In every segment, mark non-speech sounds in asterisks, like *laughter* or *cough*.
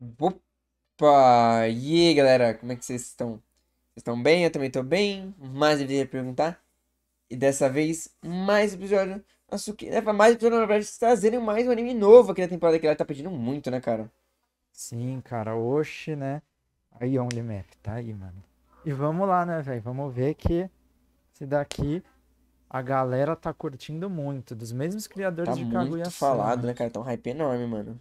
Opa! E aí, galera, como é que vocês estão? Vocês estão bem? Eu também estou bem. Mais deveria perguntar. E dessa vez, mais episódio. Nossa, que... é mais episódio, na verdade, é trazerem mais um anime novo aqui na temporada que ela tá pedindo muito, né, cara? Sim, cara. Oxi, né? Aí, OnlyMap, tá aí, mano. E vamos lá, né, velho? Vamos ver que se daqui a galera tá curtindo muito. Dos mesmos criadores tá de Kaguya-sama. Tá muito falado, né? né, cara? Tá um hype enorme, mano.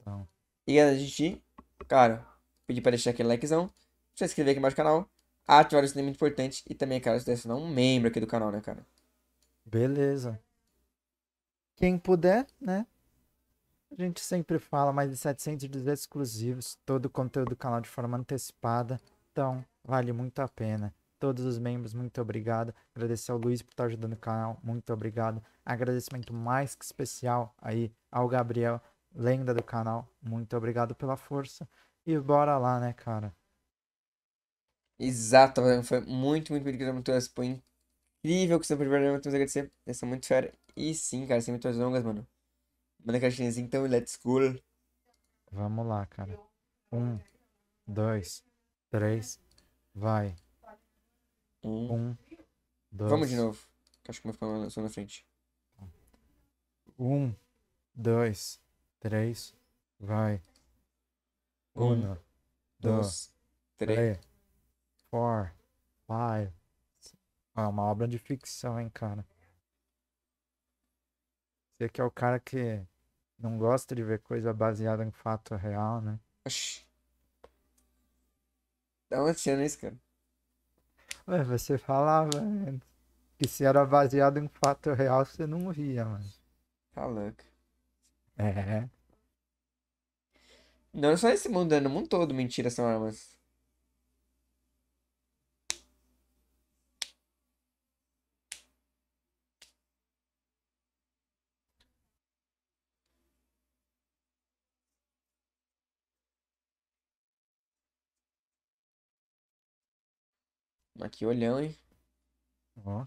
Então... E a assistir, cara, pedi para deixar aquele likezão, se inscrever aqui embaixo no canal, ativar o sininho muito importante e também, cara, se tornar um membro aqui do canal, né, cara? Beleza. Quem puder, né? A gente sempre fala mais de 700 vídeos exclusivos, todo o conteúdo do canal de forma antecipada. Então, vale muito a pena. Todos os membros, muito obrigado. Agradecer ao Luiz por estar ajudando o canal, muito obrigado. Agradecimento mais que especial aí ao Gabriel lenda do canal, muito obrigado pela força. E bora lá, né, cara? Exato, foi muito, muito, muito obrigado, Foi incrível que você foi programa, temos a agradecer. Né? Eu sou muito fera. E sim, cara, sem muitas longas, mano. Manda caixinhas então let's go. Vamos lá, cara. Um, dois, três, vai. Um, um dois. Vamos de novo. Acho que vou ficar na frente. Um, dois, três, vai. Um, dois, três, four, five. É uma obra de ficção, hein, cara. Você que é o cara que não gosta de ver coisa baseada em fato real, né? Oxi. Tá onde isso, cara? Ué, você falava né, que se era baseado em fato real, você não via, mano. Tá louco. É. Não é só esse mundo, é no mundo todo, mentiras são armas. Aqui olhão, hein? Ó.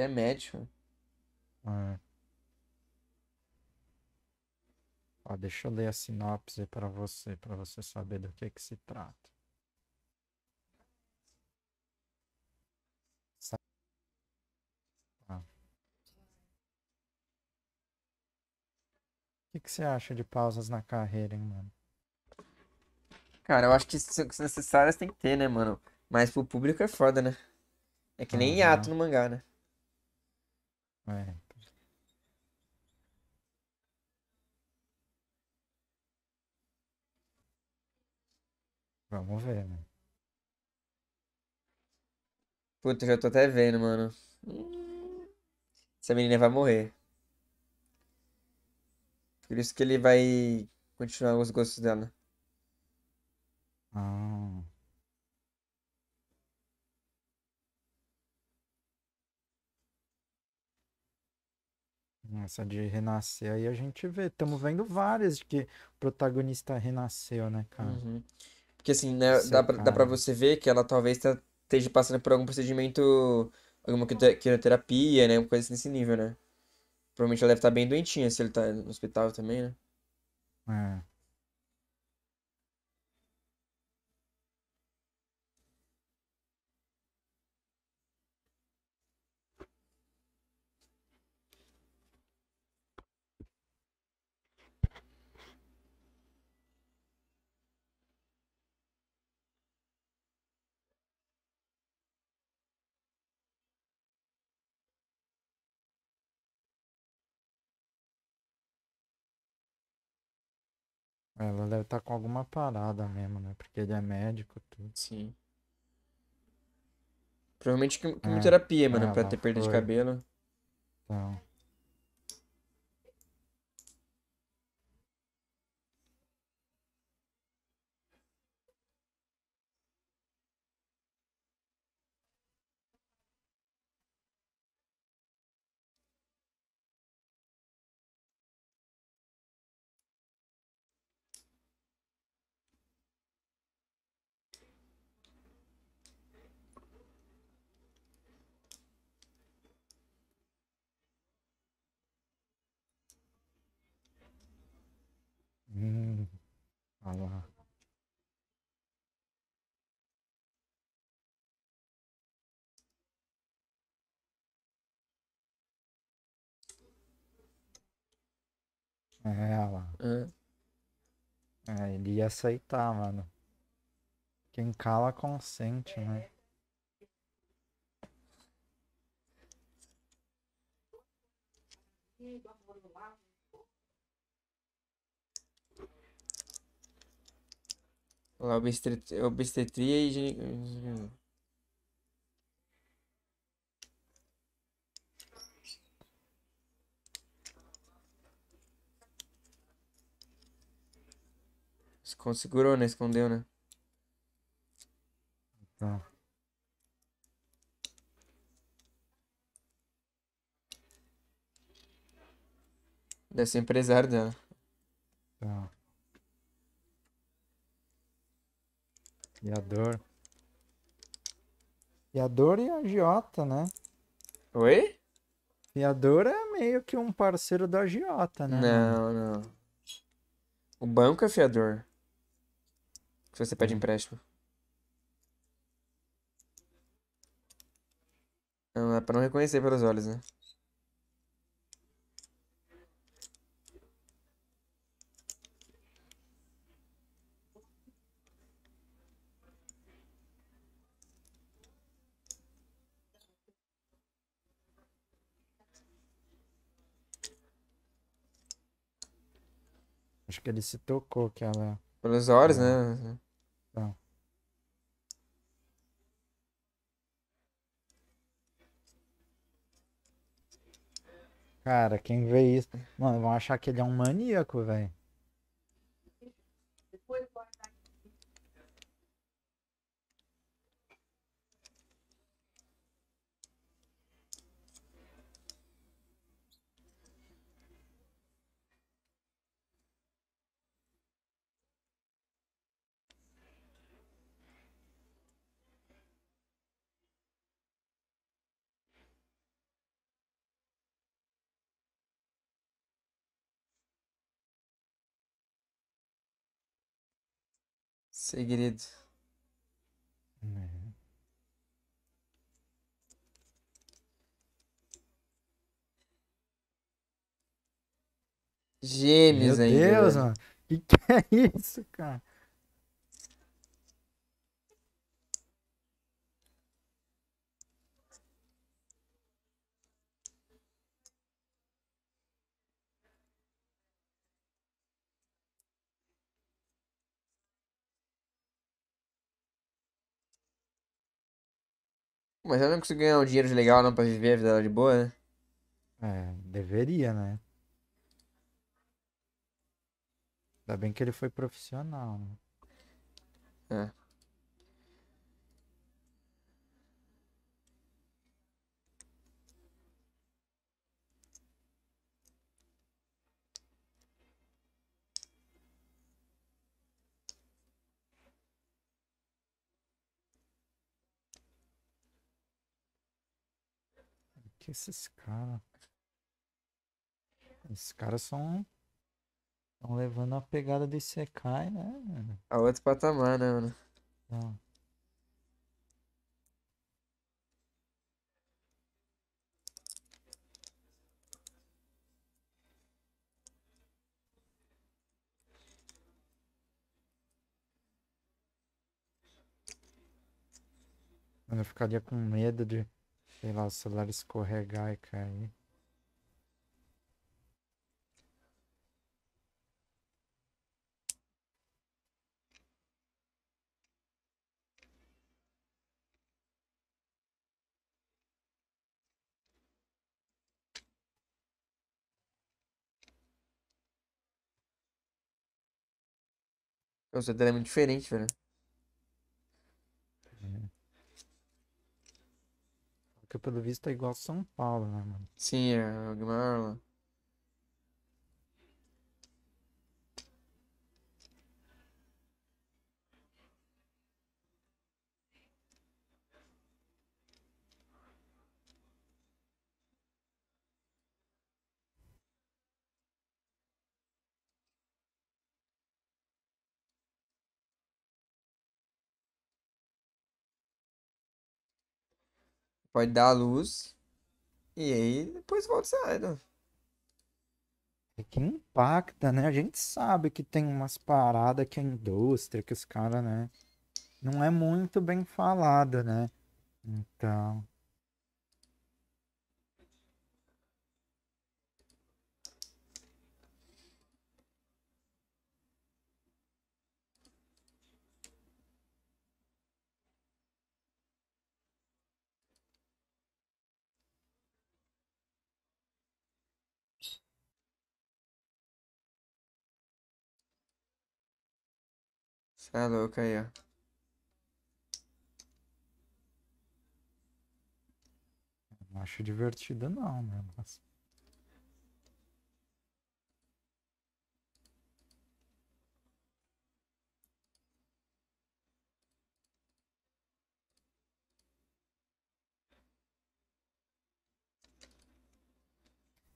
é médico. É. Ó, deixa eu ler a sinopse para você, para você saber do que que se trata. Ah. O que, que você acha de pausas na carreira, hein, mano? Cara, eu acho que se necessárias tem que ter, né, mano? Mas pro público é foda, né? É que nem uhum. hiato no mangá, né? É. Vamos ver, né? Puta, eu já tô até vendo, mano. essa menina vai morrer. Por isso que ele vai continuar os gostos dela. Ah. Essa de renascer aí a gente vê. Estamos vendo várias de que o protagonista renasceu, né, cara? Uhum. Porque assim, né, dá, é pra, dá pra você ver que ela talvez tá, esteja passando por algum procedimento, alguma quimioterapia, né? Uma coisa nesse nível, né? Provavelmente ela deve estar tá bem doentinha se ele tá no hospital também, né? É. Ela deve estar tá com alguma parada mesmo, né? Porque ele é médico tudo. Sim. Provavelmente quimioterapia, é, mano, é, pra ter perda foi. de cabelo. Então. É, lá. É. é. ele ia aceitar, mano. Quem cala consente, né? Obstetria e Segurou, né? Escondeu, né? Tá. Deve ser empresário dela. Tá. E a dor. E a dor e a agiota, né? Oi? Fiador é meio que um parceiro da agiota, né? Não, não. O banco é fiador. Se você pede uhum. empréstimo. Não, é pra não reconhecer pelos olhos, né? Acho que ele se tocou que ela. Pelos olhos, né? Tá. Cara, quem vê isso, mano, vão achar que ele é um maníaco, velho. Segredo. Uhum. Gêmeos Meu ainda. Meu Deus, mano. Que que é isso, cara? Mas ela não conseguiu ganhar um dinheiro legal não pra viver a vida dela de boa, né? É, deveria, né? Ainda bem que ele foi profissional, né? É. que esses caras. Esses caras são. Estão levando a pegada de Sekai, né? A tá outro patamar, né, mano? Não. Tá. Mano, eu ficaria com medo de Sei lá, o celular escorregar e cair. Então, é um diferente, velho. Porque pelo visto é igual São Paulo, né, mano? Sim, é o Guimarães. Pode dar a luz. E aí depois volta saída. Né? É que impacta, né? A gente sabe que tem umas paradas que a indústria, que os caras, né? Não é muito bem falada, né? Então. Você é louco aí, ó. Não acho divertido não, né? Mas...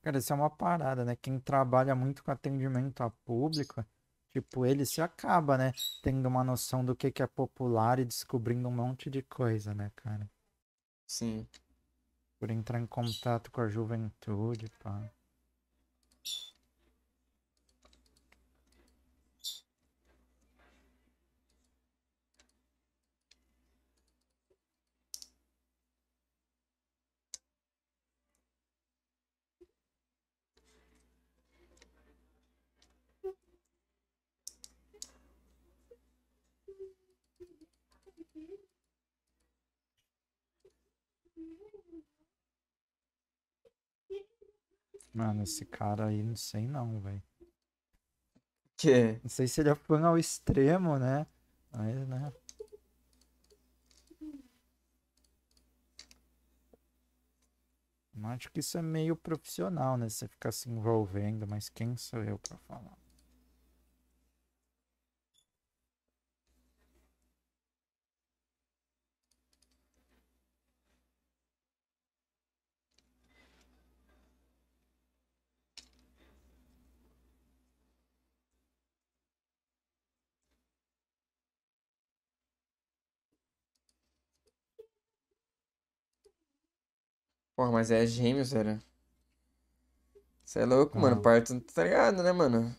Cara, isso é uma parada, né? Quem trabalha muito com atendimento a público Tipo, ele se acaba, né? Tendo uma noção do que, que é popular e descobrindo um monte de coisa, né, cara? Sim. Por entrar em contato com a juventude, pá. Mano, esse cara aí não sei não, velho. Que? Não sei se ele é fã ao extremo, né? Mas, né? Acho que isso é meio profissional, né? Você ficar se envolvendo, mas quem sou eu pra falar? Porra, mas é gêmeos, era. Você é louco, ah. mano. Parto, tá ligado, né, mano?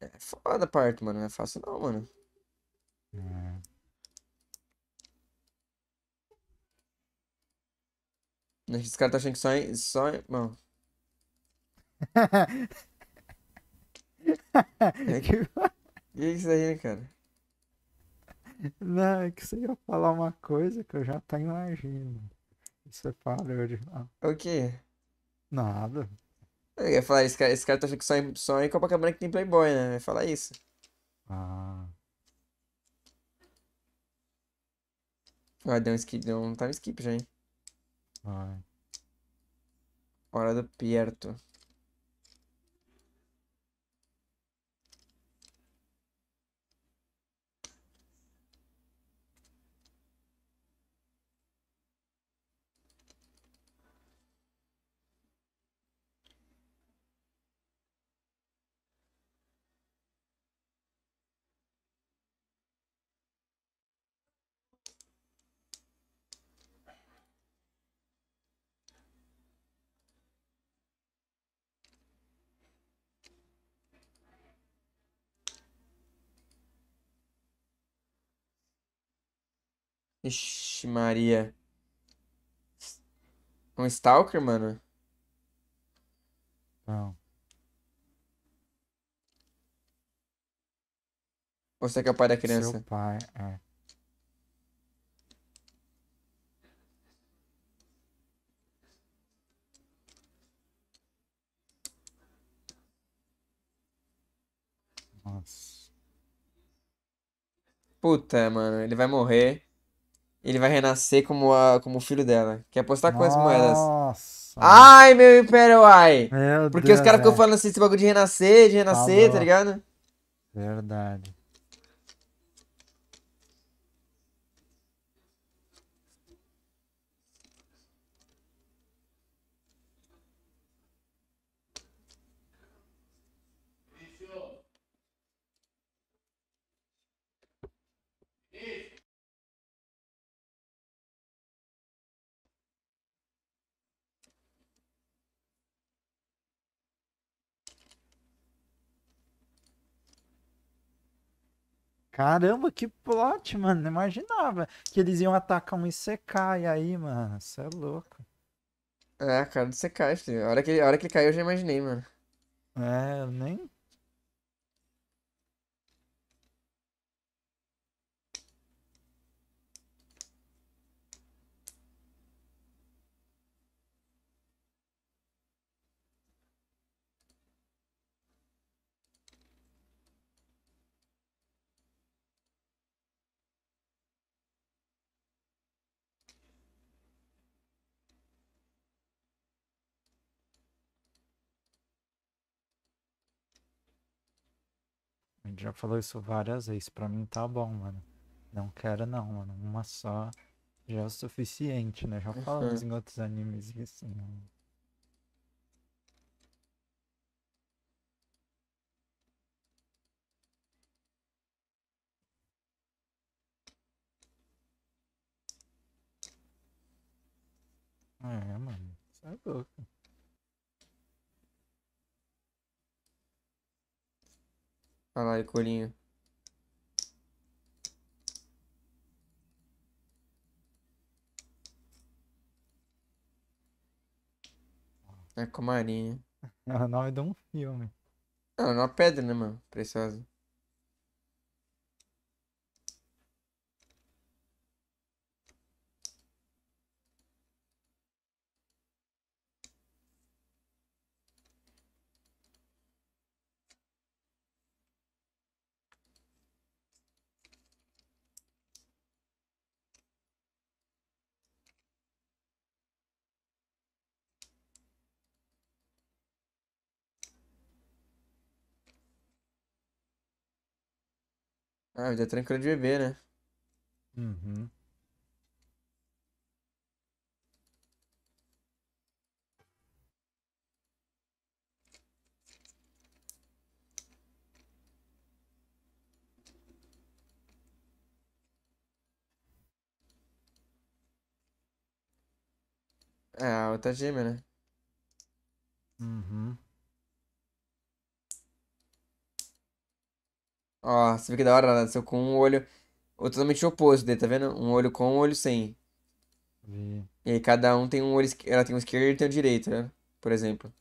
É foda parto, mano. Não é fácil não, mano. É. Esse cara tá achando que só em... Só em... Bom. *laughs* é que... é isso aí, né, cara? Não, é que você ia falar uma coisa que eu já tá imaginando. Você parou de falar. O quê? Nada. Eu ia falar, esse cara, esse cara tá achando que só em, só em Copacabana que tem Playboy, né? Eu ia falar isso. Ah. vai deu um skip, deu um time skip já, hein? Vai. Hora do Pierto. Ixi, Maria. Um Stalker, mano? Não. Você é que é o pai da criança? Seu pai, é. Nossa. Puta, mano, ele vai morrer ele vai renascer como, a, como o filho dela. Quer apostar é Nossa. com as moedas. Ai, meu Império, ai! Meu Porque Deus, os caras ficam falando assim, esse bagulho de renascer, de tá renascer, Falou. tá ligado? Verdade. Caramba, que plot, mano. Não imaginava que eles iam atacar um e aí, mano. você é louco. É, cara, do Isekai, filho. A hora, que, a hora que ele caiu, eu já imaginei, mano. É, eu nem já falou isso várias vezes. Pra mim tá bom, mano. Não quero não, mano. Uma só já é o suficiente, né? Já uhum. falamos em outros animes isso assim, mano. Né? É, mano, isso é louco. Olha lá, colinho. É comarinho. *laughs* É o nome de um filme. Não, é uma pedra, né, mano? Preciosa. Ah, vida tranquila de bebê, né? Uhum. É, a outra gêmea, né? Uhum. Ó, você vê que é da hora, ela né? nasceu com um olho totalmente oposto dele, tá vendo? Um olho com, um olho sem. E aí cada um tem um olho, ela tem um esquerdo e tem um direito, né? Por exemplo.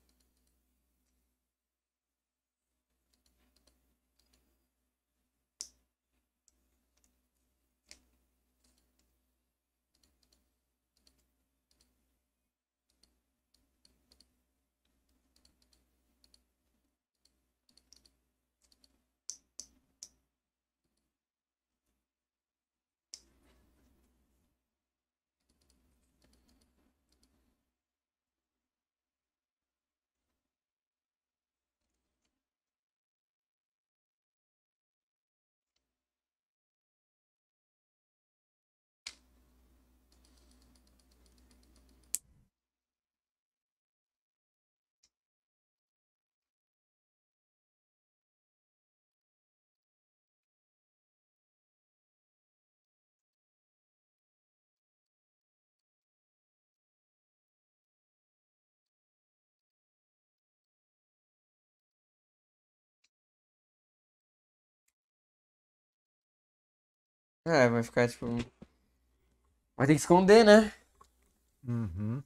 É, vai ficar tipo. Vai ter que esconder, né? Uhum.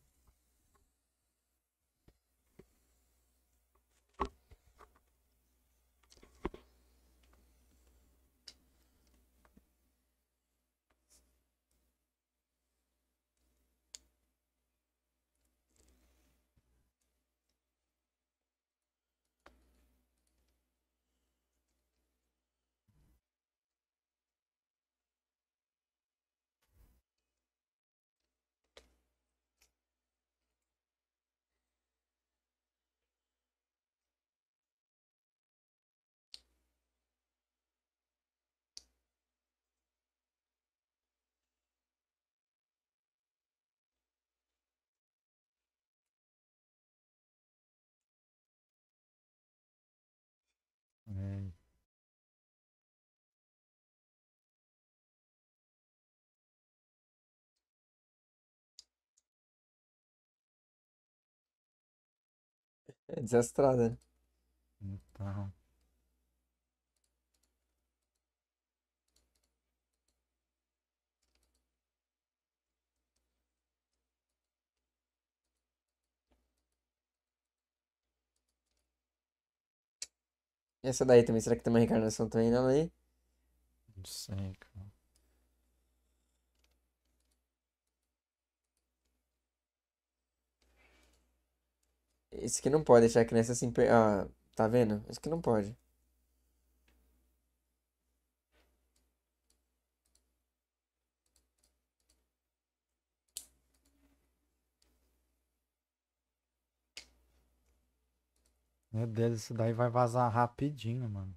É desastrada, né? Então. essa daí também, será que tem uma reencarnação também não aí? Não sei, cara. Isso que não pode deixar a criança assim. Ah, tá vendo? Isso que não pode. Meu Deus, isso daí vai vazar rapidinho, mano.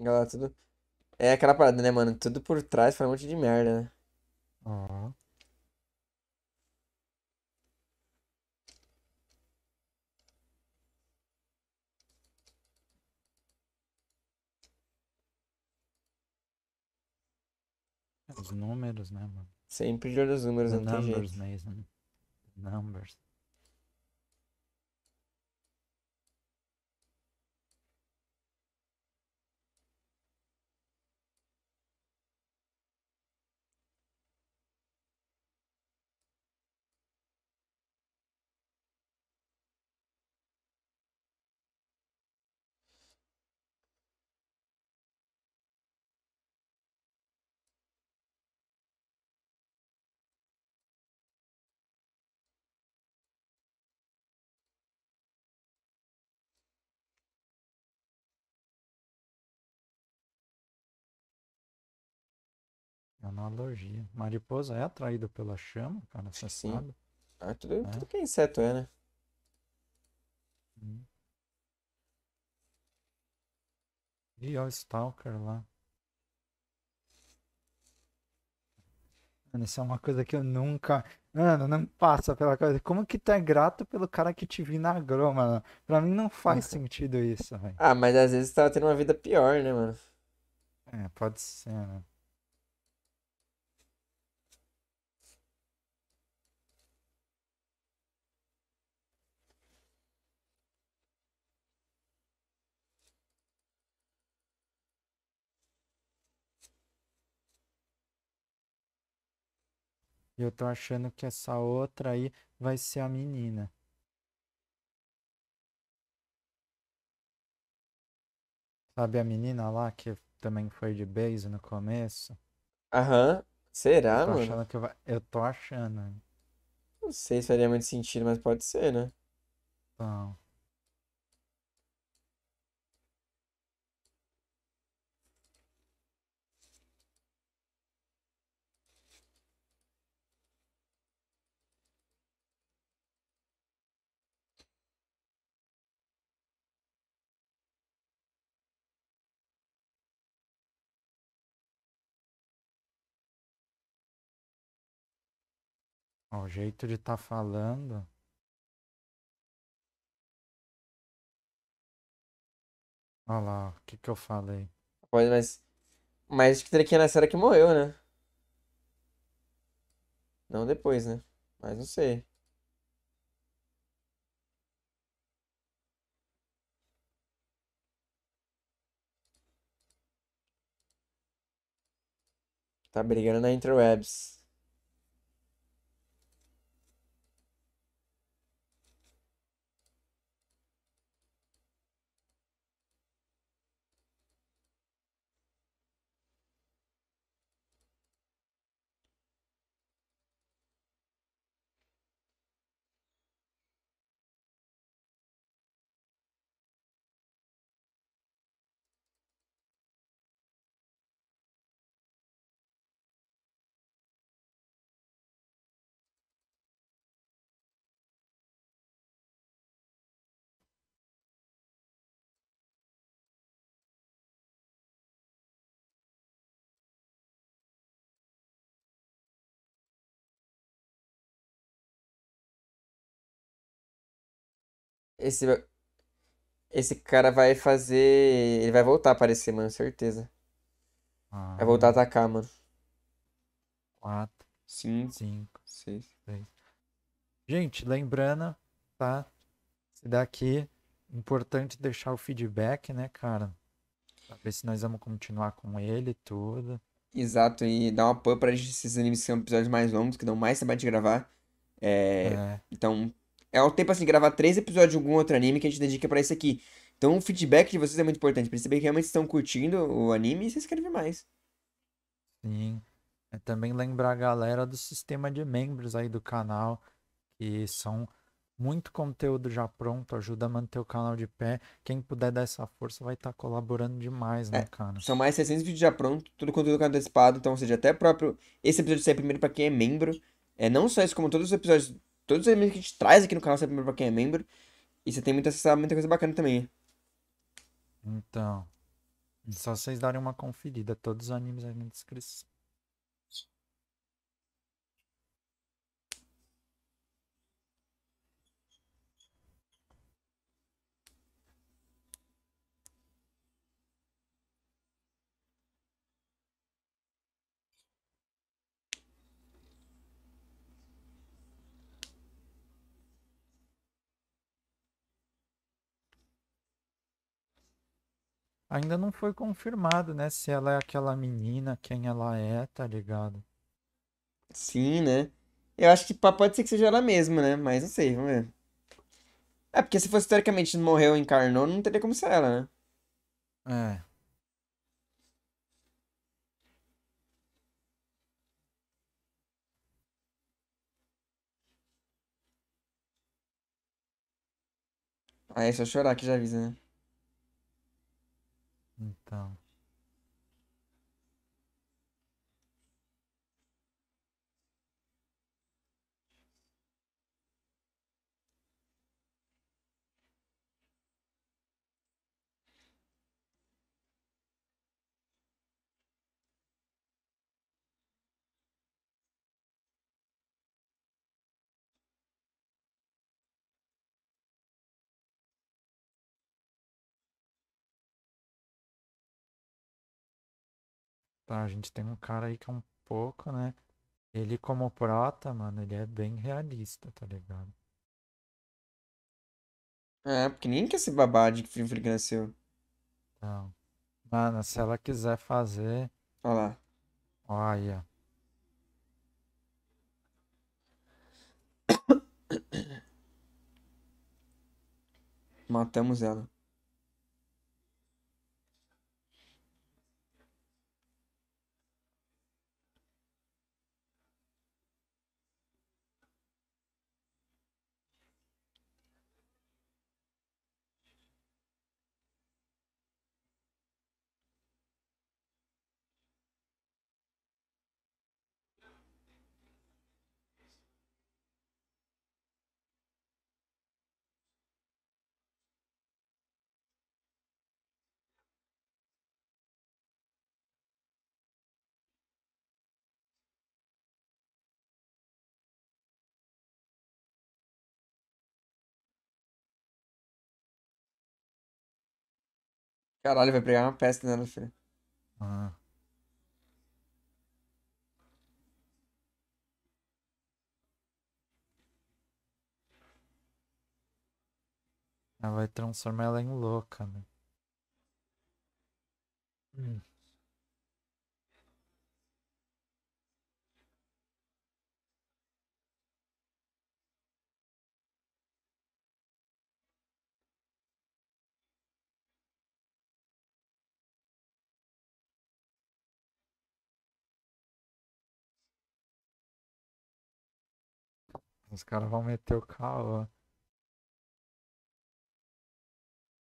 Galera, tudo. É aquela parada, né, mano? Tudo por trás foi um monte de merda, né? Uhum. Os números, né, mano? Sempre de olho nos números, The não numbers tem jeito. Mesmo. Numbers. analogia. Mariposa é atraída pela chama, cara, você Sim. sabe. Ah, tudo, é. tudo que é inseto é, né? E hum. o Stalker lá. Mano, isso é uma coisa que eu nunca. Mano, não passa pela coisa. Como que tu é grato pelo cara que te vinagrou, mano? Pra mim não faz sentido isso, velho. Ah, mas às vezes tu tava tendo uma vida pior, né, mano? É, pode ser, né? E eu tô achando que essa outra aí vai ser a menina. Sabe a menina lá que também foi de base no começo? Aham. Será, eu tô mano? Achando que vai... Eu tô achando. Não sei se faria muito sentido, mas pode ser, né? Então. o jeito de estar tá falando. Olha lá, o que que eu falei? Pode, mas. Mas que teria nessa era que morreu, né? Não depois, né? Mas não sei. Tá brigando na interwebs. Esse, esse cara vai fazer. Ele vai voltar a aparecer, mano, certeza. Ah. Vai voltar a atacar, mano. 4, 5, 5, 6, 6. Gente, lembrando, tá? Se daqui, importante deixar o feedback, né, cara? Pra ver se nós vamos continuar com ele tudo. Exato, e dá uma pump pra gente esses animes que são episódios mais longos, que dão mais trabalho de gravar. É, é. Então, é o tempo assim, gravar três episódios de algum outro anime que a gente dedica para esse aqui. Então o feedback de vocês é muito importante. Perceber que realmente estão curtindo o anime e vocês querem ver mais. Sim. É também lembrar a galera do sistema de membros aí do canal, que são muito conteúdo já pronto, ajuda a manter o canal de pé. Quem puder dar essa força vai estar tá colaborando demais, né, é, cara? São mais 600 vídeos já pronto, todo conteúdo antecipado, então, ou seja, até próprio esse episódio sai primeiro para quem é membro. É não só isso, como todos os episódios todos os elementos que a gente traz aqui no canal, sempre é pra quem é membro. E você tem muita, muita coisa bacana também. Né? Então. Só vocês darem uma conferida. Todos os animes aí na descrição. ainda não foi confirmado, né? Se ela é aquela menina, quem ela é, tá ligado? Sim, né? Eu acho que pode ser que seja ela mesma, né? Mas não sei, vamos ver. É, porque se fosse teoricamente morreu ou encarnou, não teria como ser ela, né? É. Aí ah, é só chorar que já avisa, né? там Tá, a gente tem um cara aí que é um pouco, né? Ele como prota, mano, ele é bem realista, tá ligado? É, porque ninguém quer esse babado de que nasceu. Não. Mano, se ela quiser fazer. Olha lá. Olha. *coughs* Matamos ela. Caralho, vai pegar uma peste nela, né, filho. Ah. Ela vai transformar ela em louca, né? Hum. Os caras vão meter o caô.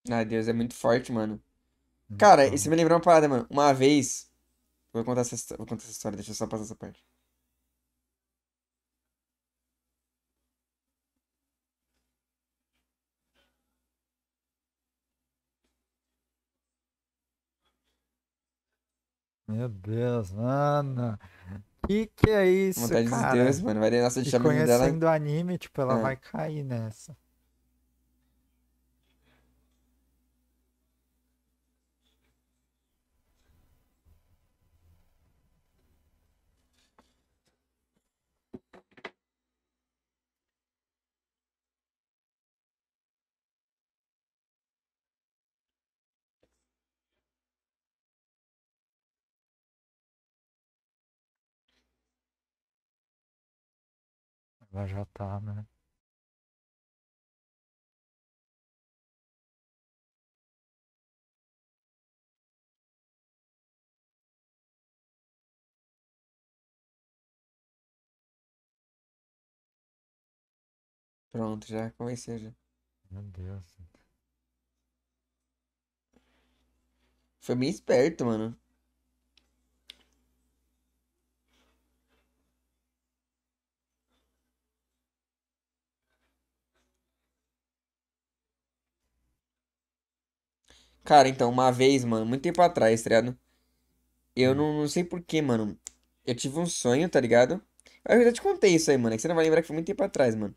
Ah, Deus, é muito forte, mano. Então... Cara, isso me lembrou uma parada, mano. Uma vez. Vou contar essa, vou contar essa história, deixa eu só passar essa parte. Meu Deus, mano. Que que é isso, cara? de Deus, mano. Vai ter nossa de E dela. conhecendo o anime, tipo, ela É. vai cair nessa. já tá, né? Pronto, já comecei já. Meu Deus. Foi bem esperto, mano. Cara, então, uma vez, mano, muito tempo atrás, tá ligado? Eu hum. não, não sei porquê, mano. Eu tive um sonho, tá ligado? Eu já te contei isso aí, mano. É que você não vai lembrar que foi muito tempo atrás, mano.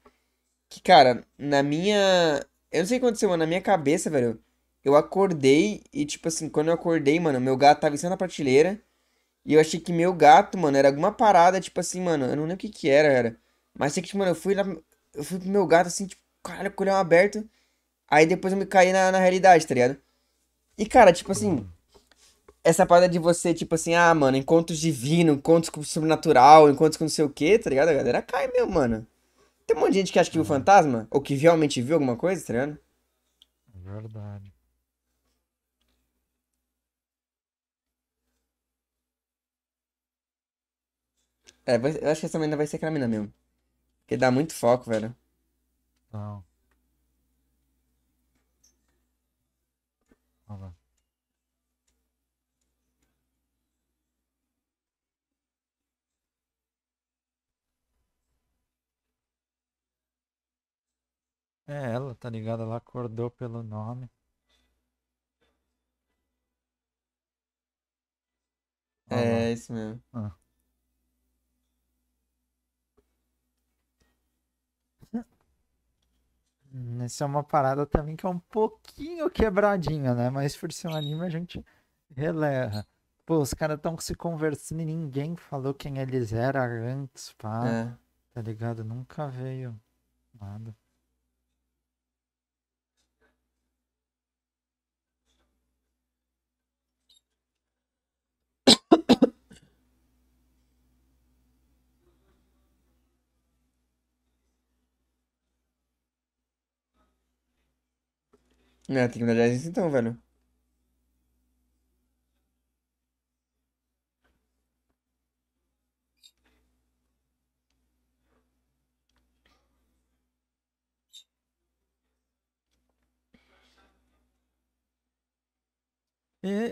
Que, cara, na minha. Eu não sei o que aconteceu, mano. Na minha cabeça, velho. Eu acordei e, tipo assim, quando eu acordei, mano, meu gato tava em cima da prateleira. E eu achei que meu gato, mano, era alguma parada, tipo assim, mano. Eu não lembro o que que era, era. Mas sei que, tipo, mano, eu fui lá. Eu fui pro meu gato, assim, tipo, caralho, com o olhão aberto. Aí depois eu me caí na, na realidade, tá ligado? E, cara, tipo assim, essa parada de você, tipo assim, ah, mano, encontros divino, encontros com sobrenatural, encontros com não sei o quê, tá ligado? A galera cai mesmo, mano. Tem um monte de gente que acha que viu é. fantasma, ou que realmente viu alguma coisa, tá ligado? É verdade. É, eu acho que essa menina vai ser aquela mina mesmo. Porque dá muito foco, velho. Não. É ela, tá ligado? Ela acordou pelo nome. É, é, isso mesmo. Ah. Hum, essa é uma parada também que é um pouquinho quebradinha, né? Mas por ser um anime a gente releva. Pô, os caras estão se conversando e ninguém falou quem eles eram antes, pá. É. Tá ligado? Nunca veio nada. É, tem que mudar de agência então, velho.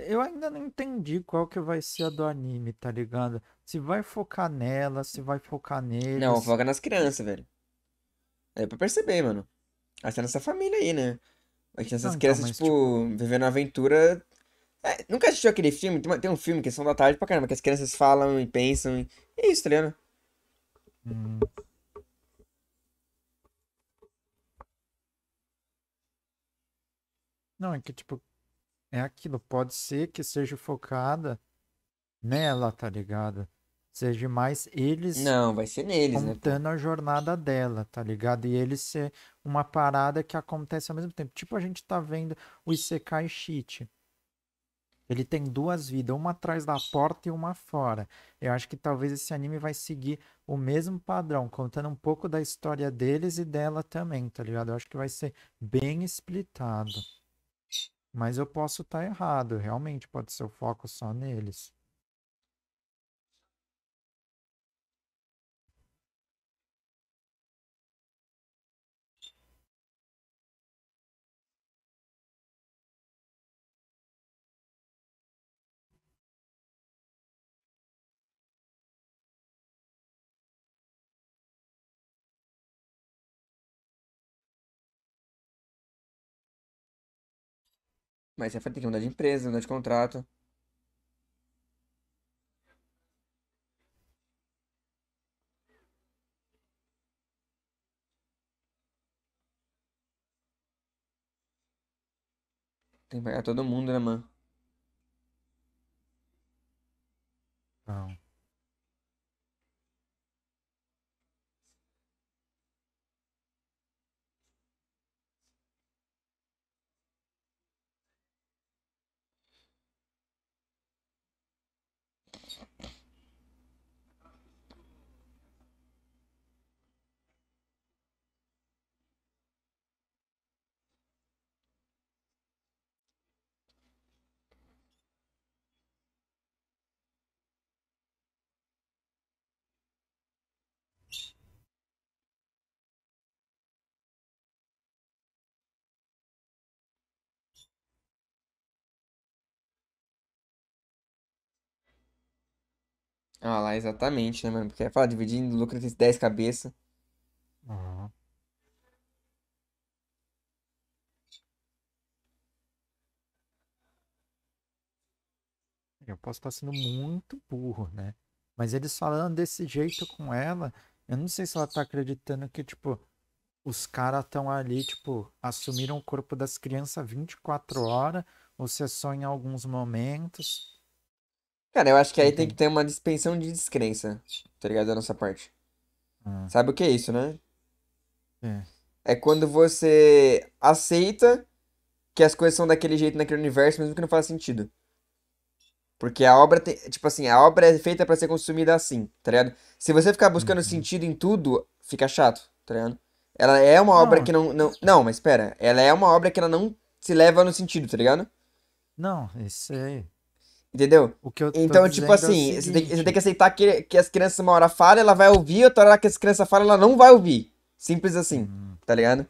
Eu ainda não entendi qual que vai ser a do anime, tá ligado? Se vai focar nela, se vai focar nele? Não, foca nas crianças, velho. É pra perceber, mano. é nessa família aí, né? Aqui essas ah, crianças, então, tipo, tipo, vivendo aventura. É, nunca assistiu aquele filme? Tem, um filme que é são da tarde pra caramba, que as crianças falam e pensam. E... É isso, tá ligado? Hum. Não, é que, tipo, é aquilo. Pode ser que seja focada nela, tá ligado? Seja é mais eles. Não, vai ser neles, né, Contando né? a jornada dela, tá ligado? E eles ser uma parada que acontece ao mesmo tempo. Tipo, a gente tá vendo o Isekai Shit. Ele tem duas vidas, uma atrás da porta e uma fora. Eu acho que talvez esse anime vai seguir o mesmo padrão, contando um pouco da história deles e dela também, tá ligado? Eu acho que vai ser bem explitado Mas eu posso estar tá errado, realmente pode ser o foco só neles. Mas você é vai ter que mudar de empresa, mudar de contrato. Tem que pagar todo mundo, né, mano? Ah lá, exatamente, né, mano? Porque é fala, dividindo lucro entre 10 cabeças. Uhum. Eu posso estar sendo muito burro, né? Mas eles falando desse jeito com ela, eu não sei se ela tá acreditando que, tipo, os caras estão ali, tipo, assumiram o corpo das crianças 24 horas, ou se é só em alguns momentos. Cara, eu acho que aí tem que ter uma dispensão de descrença, tá ligado? Da nossa parte. Ah. Sabe o que é isso, né? É. É quando você aceita que as coisas são daquele jeito naquele universo, mesmo que não faça sentido. Porque a obra tem. Tipo assim, a obra é feita para ser consumida assim, tá ligado? Se você ficar buscando uhum. sentido em tudo, fica chato, tá ligado? Ela é uma não. obra é que não, não. Não, mas espera. Ela é uma obra que ela não se leva no sentido, tá ligado? Não, isso aí. É Entendeu? então, tipo é assim, é você, tem, você, tem, que aceitar que, que as crianças uma hora falam, ela vai ouvir, outra hora que as crianças falam, ela não vai ouvir. Simples assim, hum. tá ligado?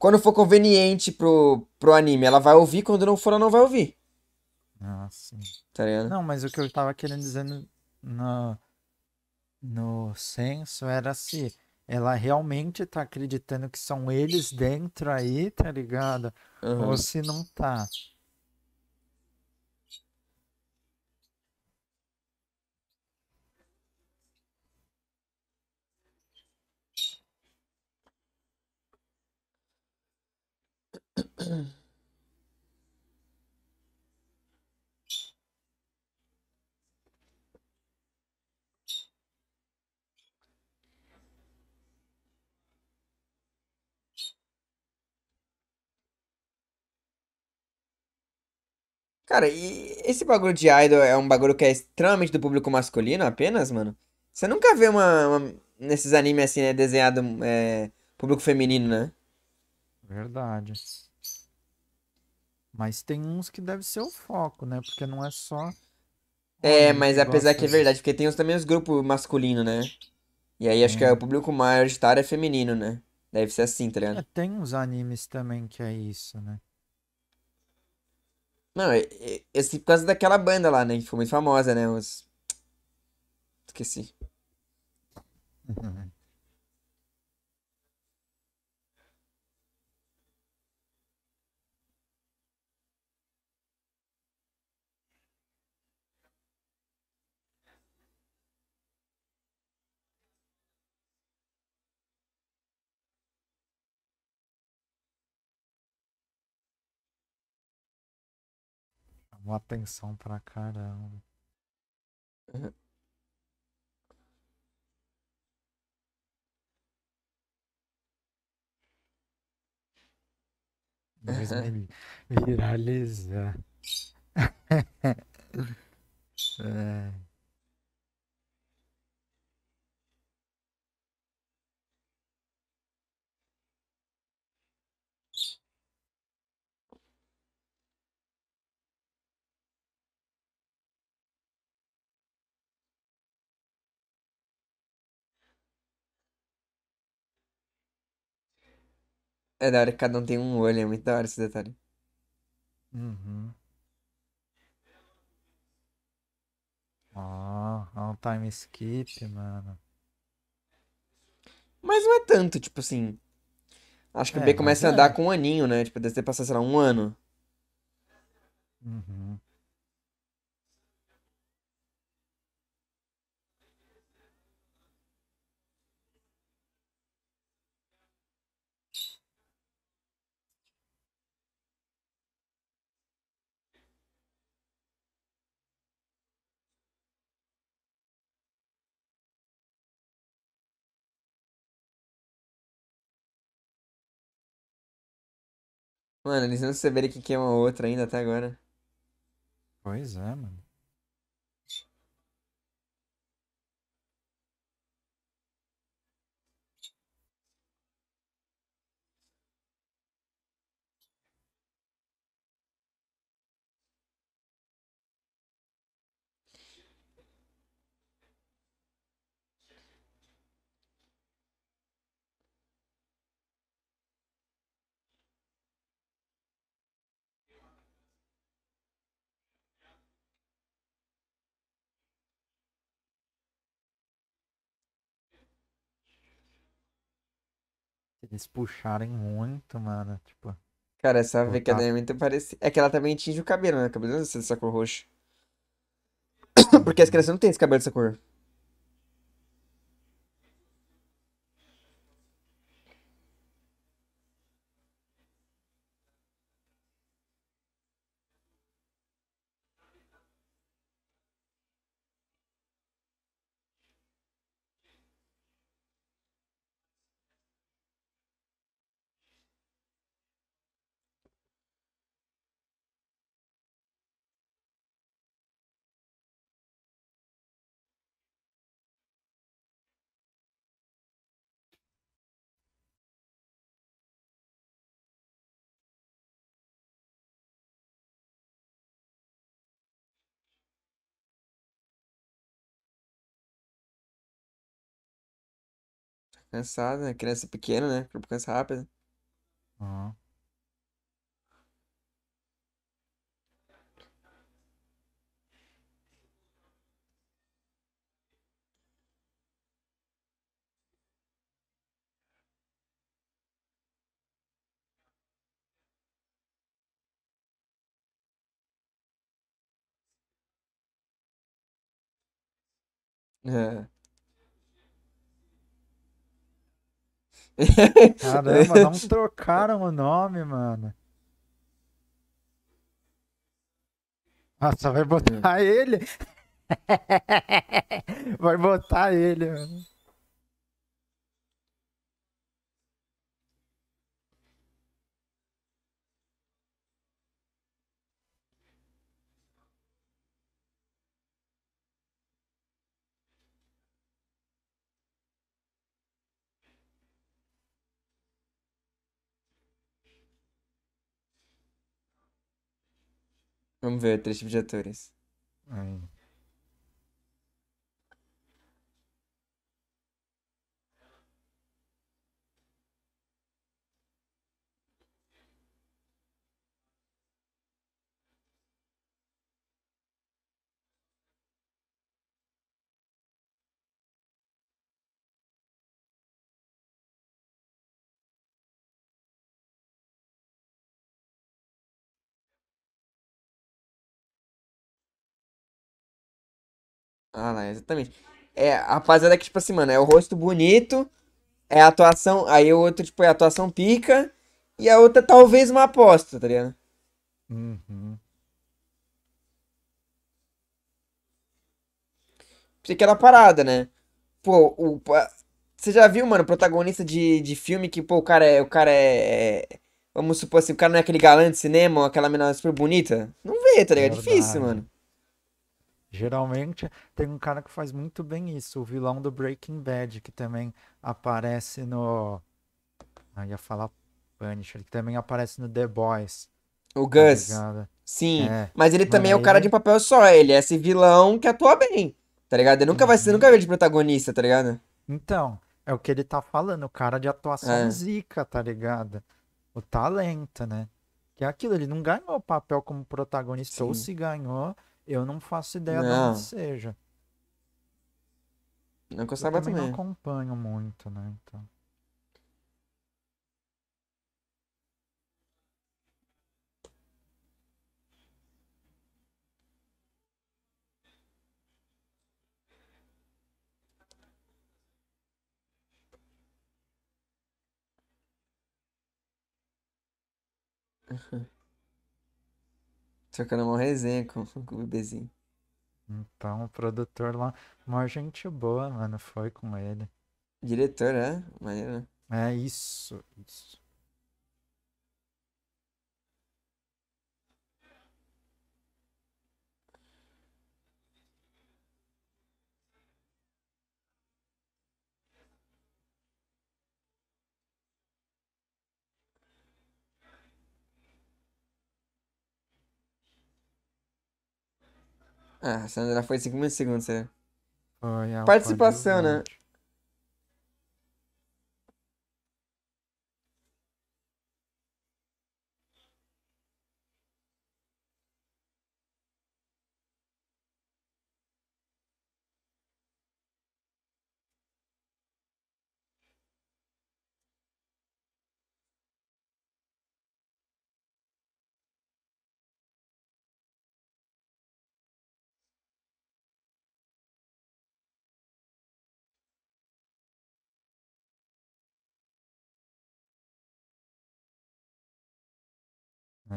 Quando for conveniente pro, pro anime, ela vai ouvir, quando não for, ela não vai ouvir. Ah, sim. Tá ligado? Não, mas o que eu tava querendo dizer no, no, no senso era se ela realmente tá acreditando que são eles dentro aí, tá ligado? Uhum. Ou se não tá. Cara, e esse bagulho de idol é um bagulho que é extremamente do público masculino apenas, mano? Você nunca vê uma, uma- nesses animes assim, né, desenhado é, público feminino, né? Verdade. Mas tem uns que deve ser o foco, né? Porque não é só. É, mas é apesar que é, é verdade, porque tem também os grupos masculinos né? E aí acho que é, é o público maior de é feminino, né? Deve ser assim, tá ligado? É, tem uns animes também que é isso, né? Não, esse por causa daquela banda lá, né? Que ficou muito famosa, né? Os... Esqueci. Uhum. Uma atenção pra caramba. Uhum. Mas vai *laughs* viralizar. é. É da hora que cada um tem um olho, é muito da hora esse detalhe. Uhum. Ah, é um time skip, mano. Mas não é tanto, tipo assim. Acho que o B é, começa a andar é. com um aninho, né? Tipo, deve ter passado, sei lá, um ano. Uhum. Mano, eles não saberem que é uma outra ainda até agora. Pois é, mano. Eles puxarem muito, mano. Tipo. Cara, essa Pô, tipo, Vekadana tá. é muito parecida. É que ela também tinge o cabelo, né? O cabelo não dessa cor roxa. Uhum. Porque as crianças não têm esse cabelo dessa cor. Cansada, né? criança pequena, né? Corpo cansa rápido. Uhum. É. Caramba, não *laughs* trocaram o nome, mano. Nossa, vai botar é. ele. *laughs* vai botar ele, mano. Vamos ver, três tipos de atores. Ai. Ah lá, exatamente. É, a rapaziada é que, tipo assim, mano, é o rosto bonito, é a atuação. Aí o outro, tipo, é a atuação pica. E a outra, talvez uma aposta, tá ligado? Uhum. Porque aquela parada, né? Pô, o. Você já viu, mano, protagonista de, de filme que, pô, o cara é. O cara é. Vamos supor assim, o cara não é aquele galã de cinema ou aquela menina super bonita? Não vê, tá ligado? É difícil, mano. Geralmente tem um cara que faz muito bem isso, o vilão do Breaking Bad, que também aparece no. Ah, ia falar Punisher, que também aparece no The Boys. O tá Gus. Ligado? Sim, é. mas ele também mas é o cara de um papel só, ele é esse vilão que atua bem, tá ligado? Ele nunca vai ser, uhum. nunca vai de protagonista, tá ligado? Então, é o que ele tá falando, o cara de atuação é. zica, tá ligado? O talento, né? Que é aquilo, ele não ganhou o papel como protagonista, Sim. ou se ganhou, eu não faço ideia não. de onde seja. Não eu gostava também. também. não acompanho muito, né? Então. *laughs* Trocando uma resenha com, *laughs* com o bebezinho. Então, o produtor lá, uma gente boa, mano, foi com ele. Diretor, é? Maneiro, né? É isso, isso. Ah, Sandra foi 5 mil segundos, sério. Foi, Participação, né?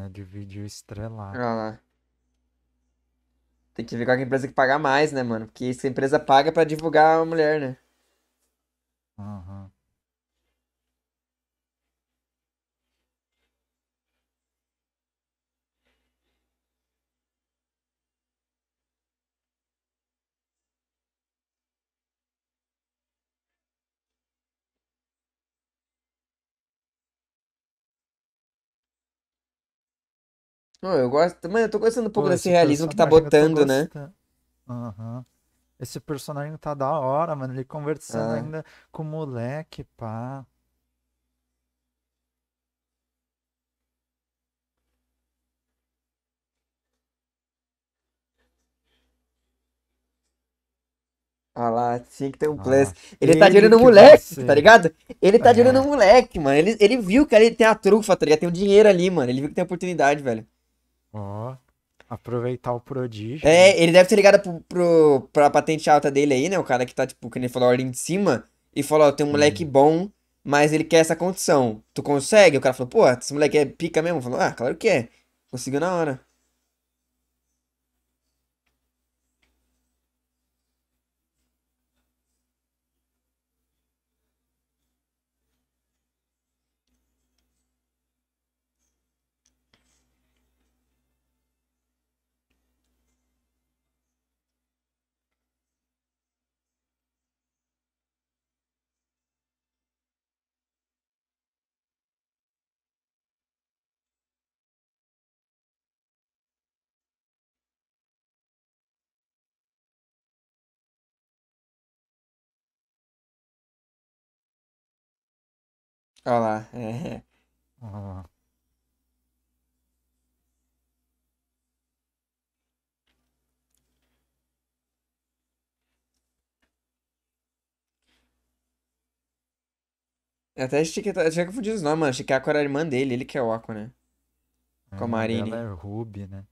É, né? dividiu estrelado. Olha lá. Tem que ver qual é a empresa que paga mais, né, mano? Porque se a empresa paga pra divulgar a mulher, né? Aham. Uhum. Não, eu gosto. Mano, eu tô gostando um pouco Pô, desse realismo que tá botando, né? Uhum. Esse personagem tá da hora, mano. Ele conversando ah. ainda com o moleque, pá. Olha ah lá, tinha que ter um ah, plus. Ele, tá girando o moleque, tá ligado? Ele tá é. o moleque, mano. Ele, ele viu que ali tem a trufa, tá ligado? Tem o um dinheiro ali, mano. Ele viu que tem a oportunidade, velho. Ó, aproveitar o prodígio. É, né? ele deve ter ligado pro, pro, pra patente alta dele aí, né? O cara que tá, tipo, que nem falou a ordem de cima. E falou, ó, tem um moleque uhum. bom, mas ele quer essa condição. Tu consegue? O cara falou, pô, esse moleque é pica mesmo? Falou, ah, claro que é. Conseguiu na hora. Olha lá. É. Olha lá. até achei que, achei que eu os nomes, mano. Achei que a Aqua era a irmã dele, ele que é o Aqua, né? Com a Marine. Ela é Ruby, né?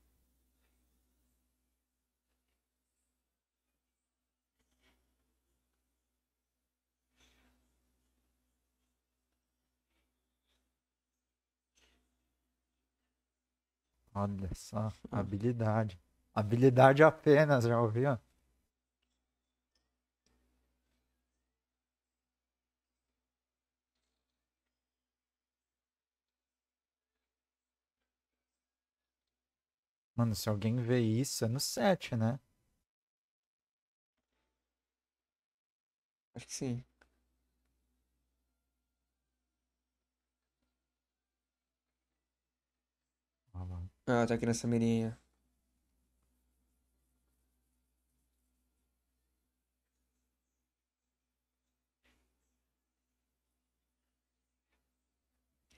Olha só, hum. habilidade. Habilidade apenas, já ouviu? Mano, se alguém vê isso, é no 7, né? Acho que sim. Ah, tá aqui nessa mirinha.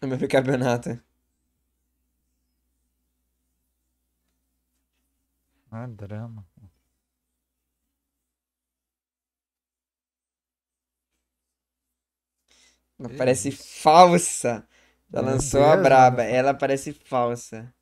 É *laughs* meu bicampeonato. Ah, drama. Ela parece falsa. Ela lançou a braba. Ela parece falsa.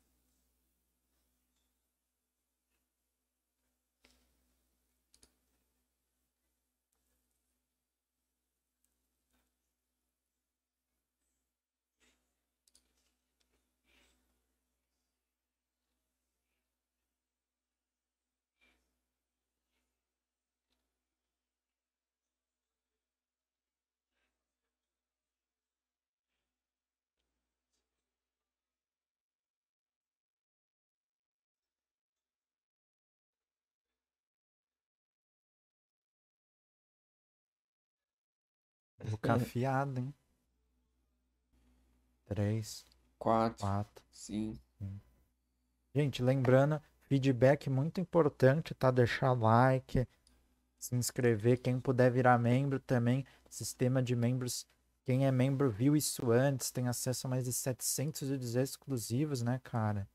Ficar é. hein? Três. Quatro. Quatro. Cinco. Gente, lembrando, feedback muito importante, tá? Deixar like, se inscrever. Quem puder virar membro também, sistema de membros. Quem é membro viu isso antes, tem acesso a mais de 700 vídeos exclusivos, né, cara?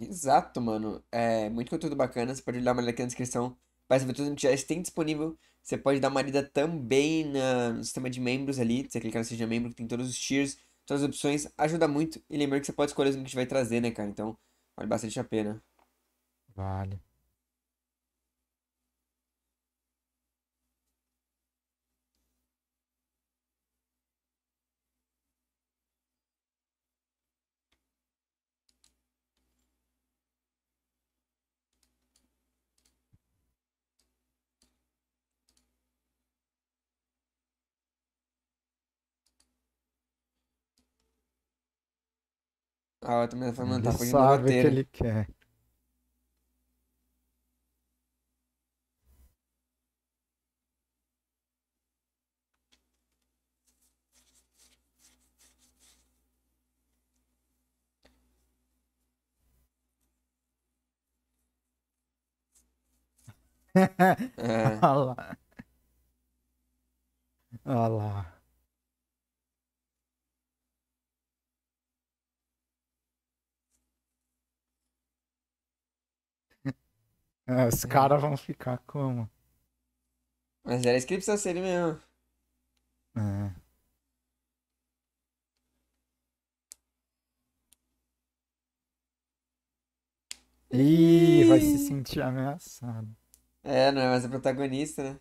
Exato, mano. É muito conteúdo bacana. Você pode dar uma olhada aqui na descrição para ver todas que já tem disponível. Você pode dar uma lida também na, no sistema de membros ali. Você clicar no Seja Membro, que tem todos os tiers, todas as opções. Ajuda muito. E lembra que você pode escolher o que a gente vai trazer, né, cara? Então, vale bastante a pena. Vale. Ah, outra menina falando, ele tá fugindo sabe o que ele quer. É. *laughs* Olha lá. Olha lá. É, os é. caras vão ficar como? Mas era inscrição seria mesmo. É. Ih, vai se sentir ameaçado. É, não é mais a protagonista, né?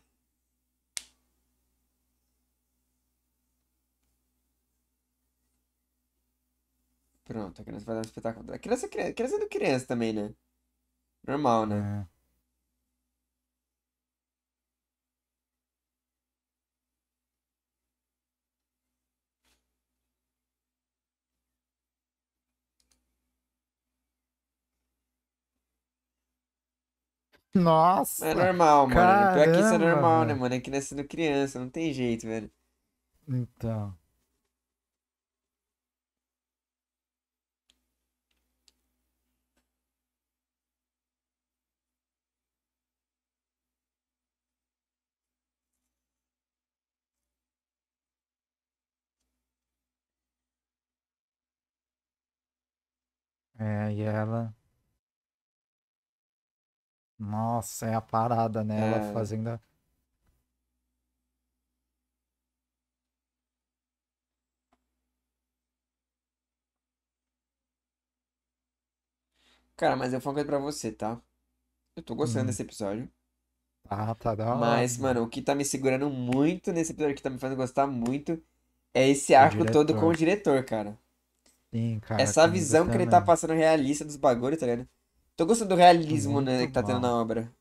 Pronto, a criança vai dar um espetáculo. A criança, é criança, criança é do criança também, né? Normal, né? É. Nossa! É normal, mano. Pior que isso é normal, né, mano? É que nascendo criança, não tem jeito, velho. Então. É, e ela. Nossa, é a parada, né? É. Ela fazendo. Cara, mas eu vou falar uma coisa pra você, tá? Eu tô gostando hum. desse episódio. Ah, tá da hora. Mas, mano, o que tá me segurando muito nesse episódio, que tá me fazendo gostar muito, é esse arco todo com o diretor, cara. Sim, cara. Essa visão que ele tá passando realista dos bagulhos, tá ligado? Tô gostando do realismo, Muito né, que tá tendo mal. na obra.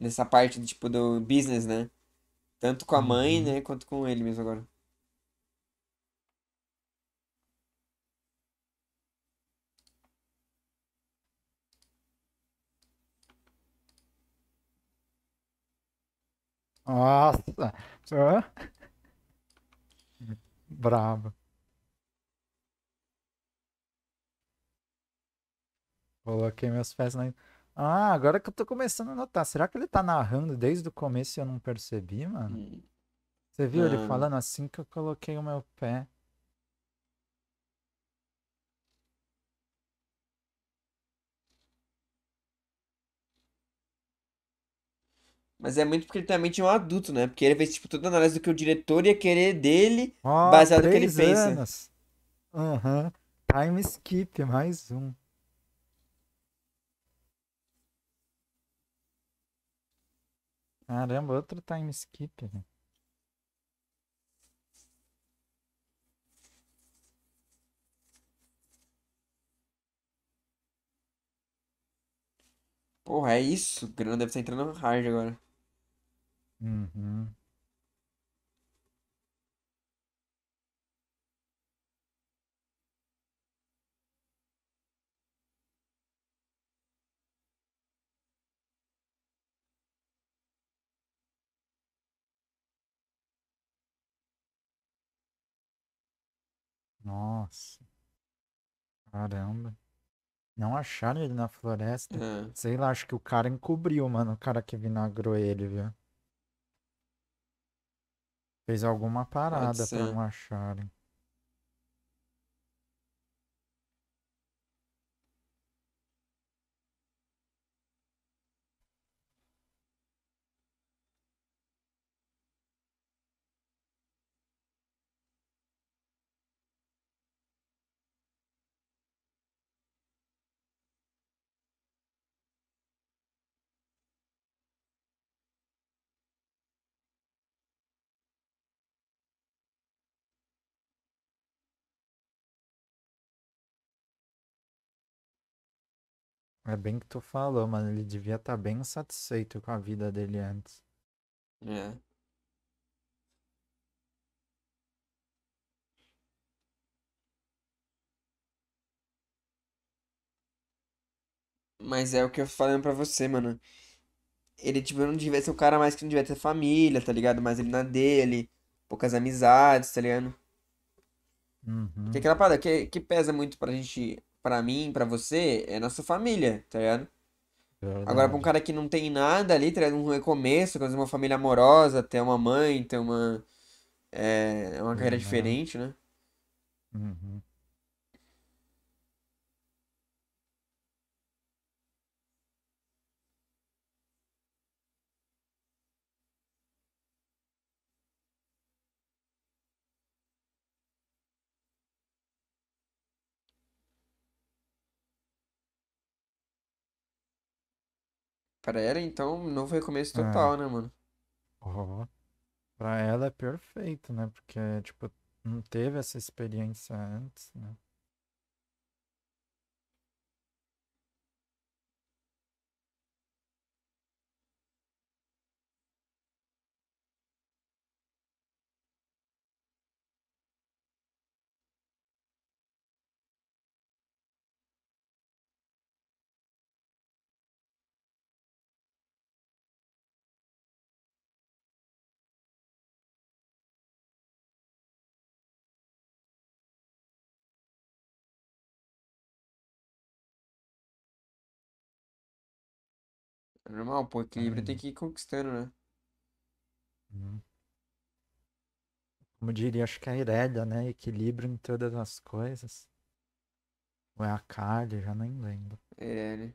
Nessa parte, tipo, do business, né? Tanto com a mãe, uhum. né, quanto com ele mesmo agora. Nossa! Hã? Bravo. Coloquei meus pés na. Ah, agora que eu tô começando a notar. Será que ele tá narrando desde o começo e eu não percebi, mano? Hum. Você viu ele falando assim que eu coloquei o meu pé? Mas é muito porque ele também tinha um adulto, né? Porque ele fez tipo, toda a análise do que o diretor ia querer dele, oh, baseado no que ele anos. pensa. Aham. Uhum. Time skip, mais um. Caramba, outro time skip. Né? Porra, é isso? O Grana deve estar entrando hard agora. Uhum. Nossa. Caramba. Não acharam ele na floresta? É. Sei lá, acho que o cara encobriu, mano, o cara que vinagrou ele, viu? Fez alguma parada pra não acharem. É bem que tu falou, mano. Ele devia estar tá bem satisfeito com a vida dele antes. É. Mas é o que eu falei pra você, mano. Ele, tipo, não devia ser o cara mais que não devia ter família, tá ligado? Mas ele na dele, poucas amizades, tá ligado? Uhum. Que aquela parada que, que pesa muito pra gente para mim, para você, é nossa família, tá ligado? Verdade. Agora, pra um cara que não tem nada ali, tá ligado? Um recomeço, quer uma família amorosa, ter uma mãe, ter uma. É uma carreira uhum. diferente, né? Uhum. Pra ela, então, novo recomeço é. total, é. né, mano? Oh. Pra ela é perfeito, né? Porque, tipo, não teve essa experiência antes, né? É normal, pô, equilíbrio é. tem que ir conquistando, né? Uhum. Como diria, acho que é a Irélia, né? Equilíbrio em todas as coisas. Ou é a Kali, já nem lembro. Irélia.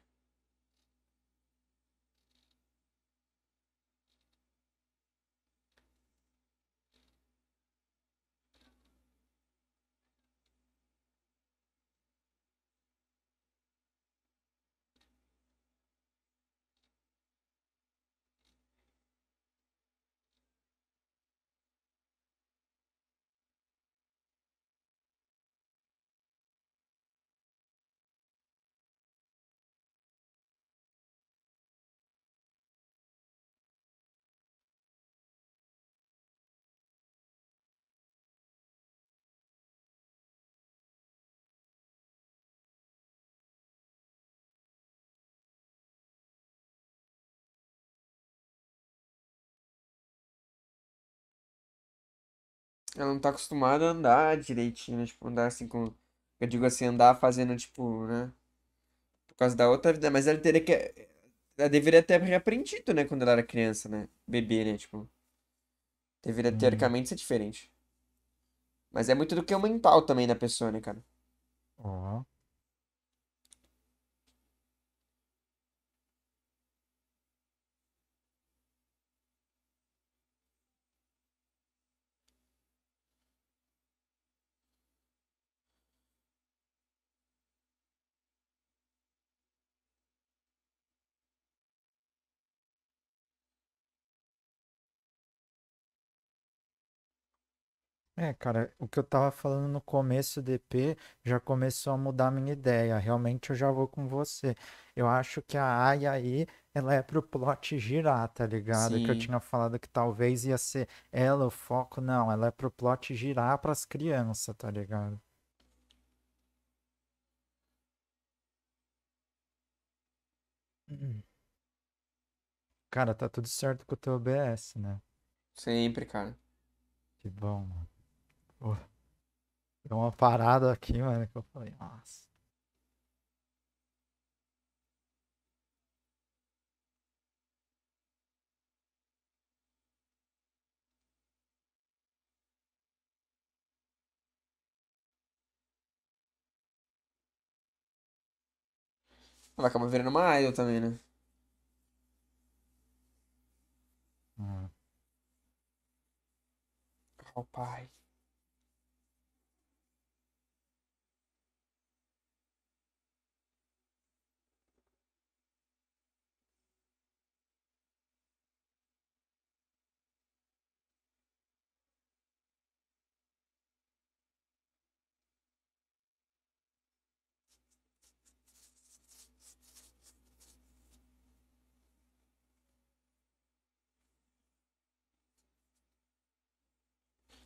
ela não tá acostumada a andar direitinho, né? Tipo, andar assim com. Eu digo assim, andar fazendo, tipo, né? Por causa da outra vida. Mas ela teria que. Ela deveria ter aprendido né? Quando ela era criança, né? Bebê, né? Tipo. Deveria, hum. teoricamente, ser diferente. Mas é muito do que o mental também da pessoa, né, cara? Uhum. É, cara, o que eu tava falando no começo do EP já começou a mudar a minha ideia. Realmente eu já vou com você. Eu acho que a AI aí, ela é pro plot girar, tá ligado? Sim. Que eu tinha falado que talvez ia ser ela o foco. Não, ela é pro plot girar pras crianças, tá ligado? Cara, tá tudo certo com o teu OBS, né? Sempre, cara. Que bom, mano. Pô, deu uma parada aqui, mano, que eu falei, nossa. Vai acabar virando uma idol também, né? Hum. Oh, pai.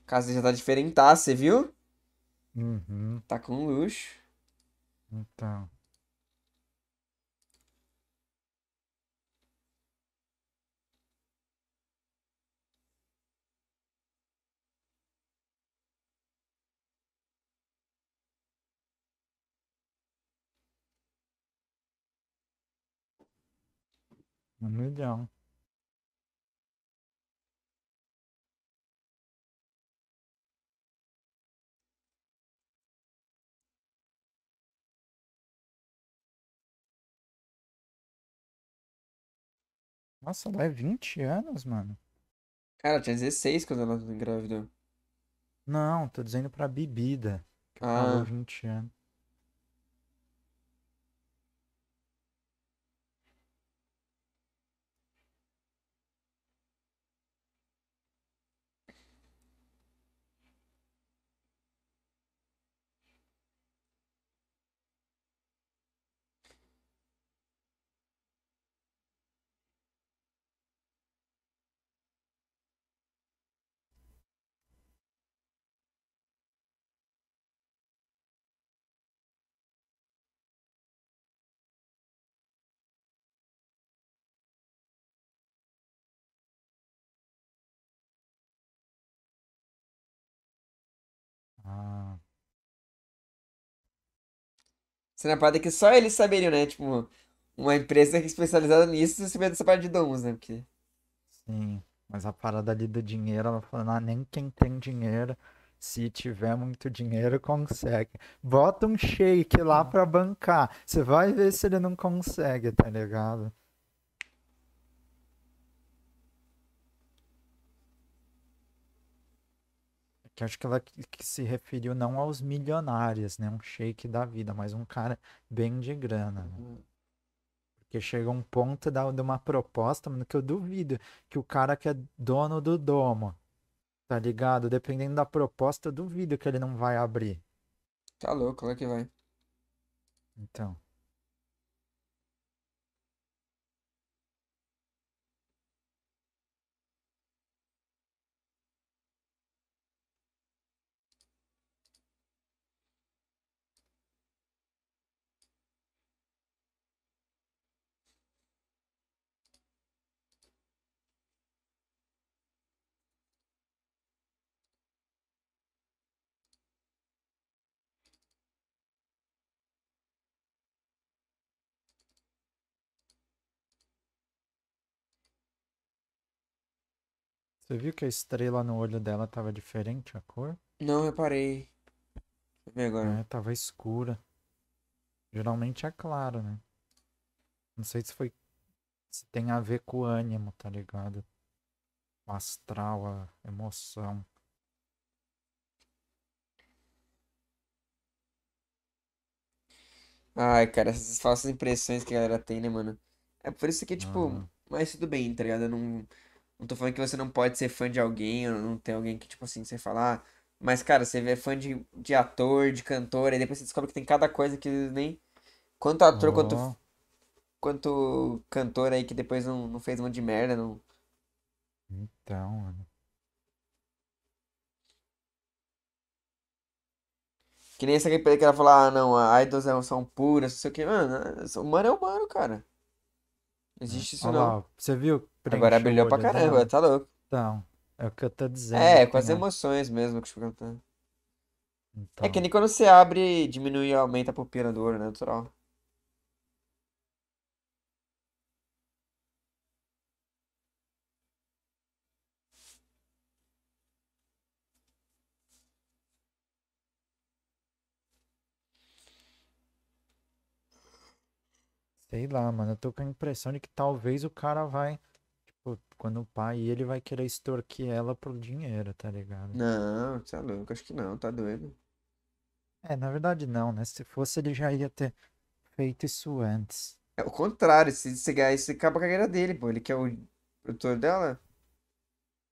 Casa já tá diferente, Você viu? Uhum. Tá com luxo. Então. Um milhão. Nossa, ela é 20 anos, mano. Cara, tinha 16 quando ela engravidou. Não, tô dizendo pra bebida. Que ah. falou 20 anos. Sendo é a parada que só eles saberiam, né? Tipo, uma empresa especializada nisso sabia dessa parte de dons, né? Porque... Sim, mas a parada ali do dinheiro, ela falando, ah, nem quem tem dinheiro, se tiver muito dinheiro, consegue. Bota um shake lá pra bancar. Você vai ver se ele não consegue, tá ligado? que acho que ela que se referiu não aos milionários, né? Um shake da vida, mas um cara bem de grana. Né? Uhum. Porque chega um ponto da, de uma proposta, mano, que eu duvido que o cara que é dono do domo, tá ligado? Dependendo da proposta, eu duvido que ele não vai abrir. Tá louco, é que vai. Então. Você viu que a estrela no olho dela tava diferente a cor? Não reparei. Deixa eu ver agora. É, tava escura. Geralmente é claro, né? Não sei se foi. Se tem a ver com o ânimo, tá ligado? O astral, a emoção. Ai, cara, essas falsas impressões que a galera tem, né, mano? É por isso que, tipo, ah. mas tudo bem, tá ligado? Eu não, não tô falando que você não pode ser fã de alguém, ou não tem alguém que, tipo assim, você falar ah, mas, cara, você é fã de, de ator, de cantor, e depois você descobre que tem cada coisa que nem. Quanto ator, oh. quanto. Quanto cantor aí que depois não, não fez um monte de merda, não. Então, mano. Que nem essa que ela falar, ah, não, a idols é são puras, não sei o que. Mano, humano é humano, cara. Existe isso Olha não. Lá, você viu? Agora brilhou é pra caramba, dela. Né? tá louco. Então, é o que eu tô dizendo. É, né, com as né? emoções mesmo que eu tô tá cantando. É então. É que nem quando você abre, diminui e aumenta a pupila do olho, né, natural. Sei lá, mano. Eu tô com a impressão de que talvez o cara vai. Tipo, quando o pai ele vai querer extorquir ela pro dinheiro, tá ligado? Não, tá louco, acho que não, tá doido. É, na verdade não, né? Se fosse ele já ia ter feito isso antes. É o contrário, se você ganhar isso, acaba a carreira dele, pô. Ele quer é o produtor dela?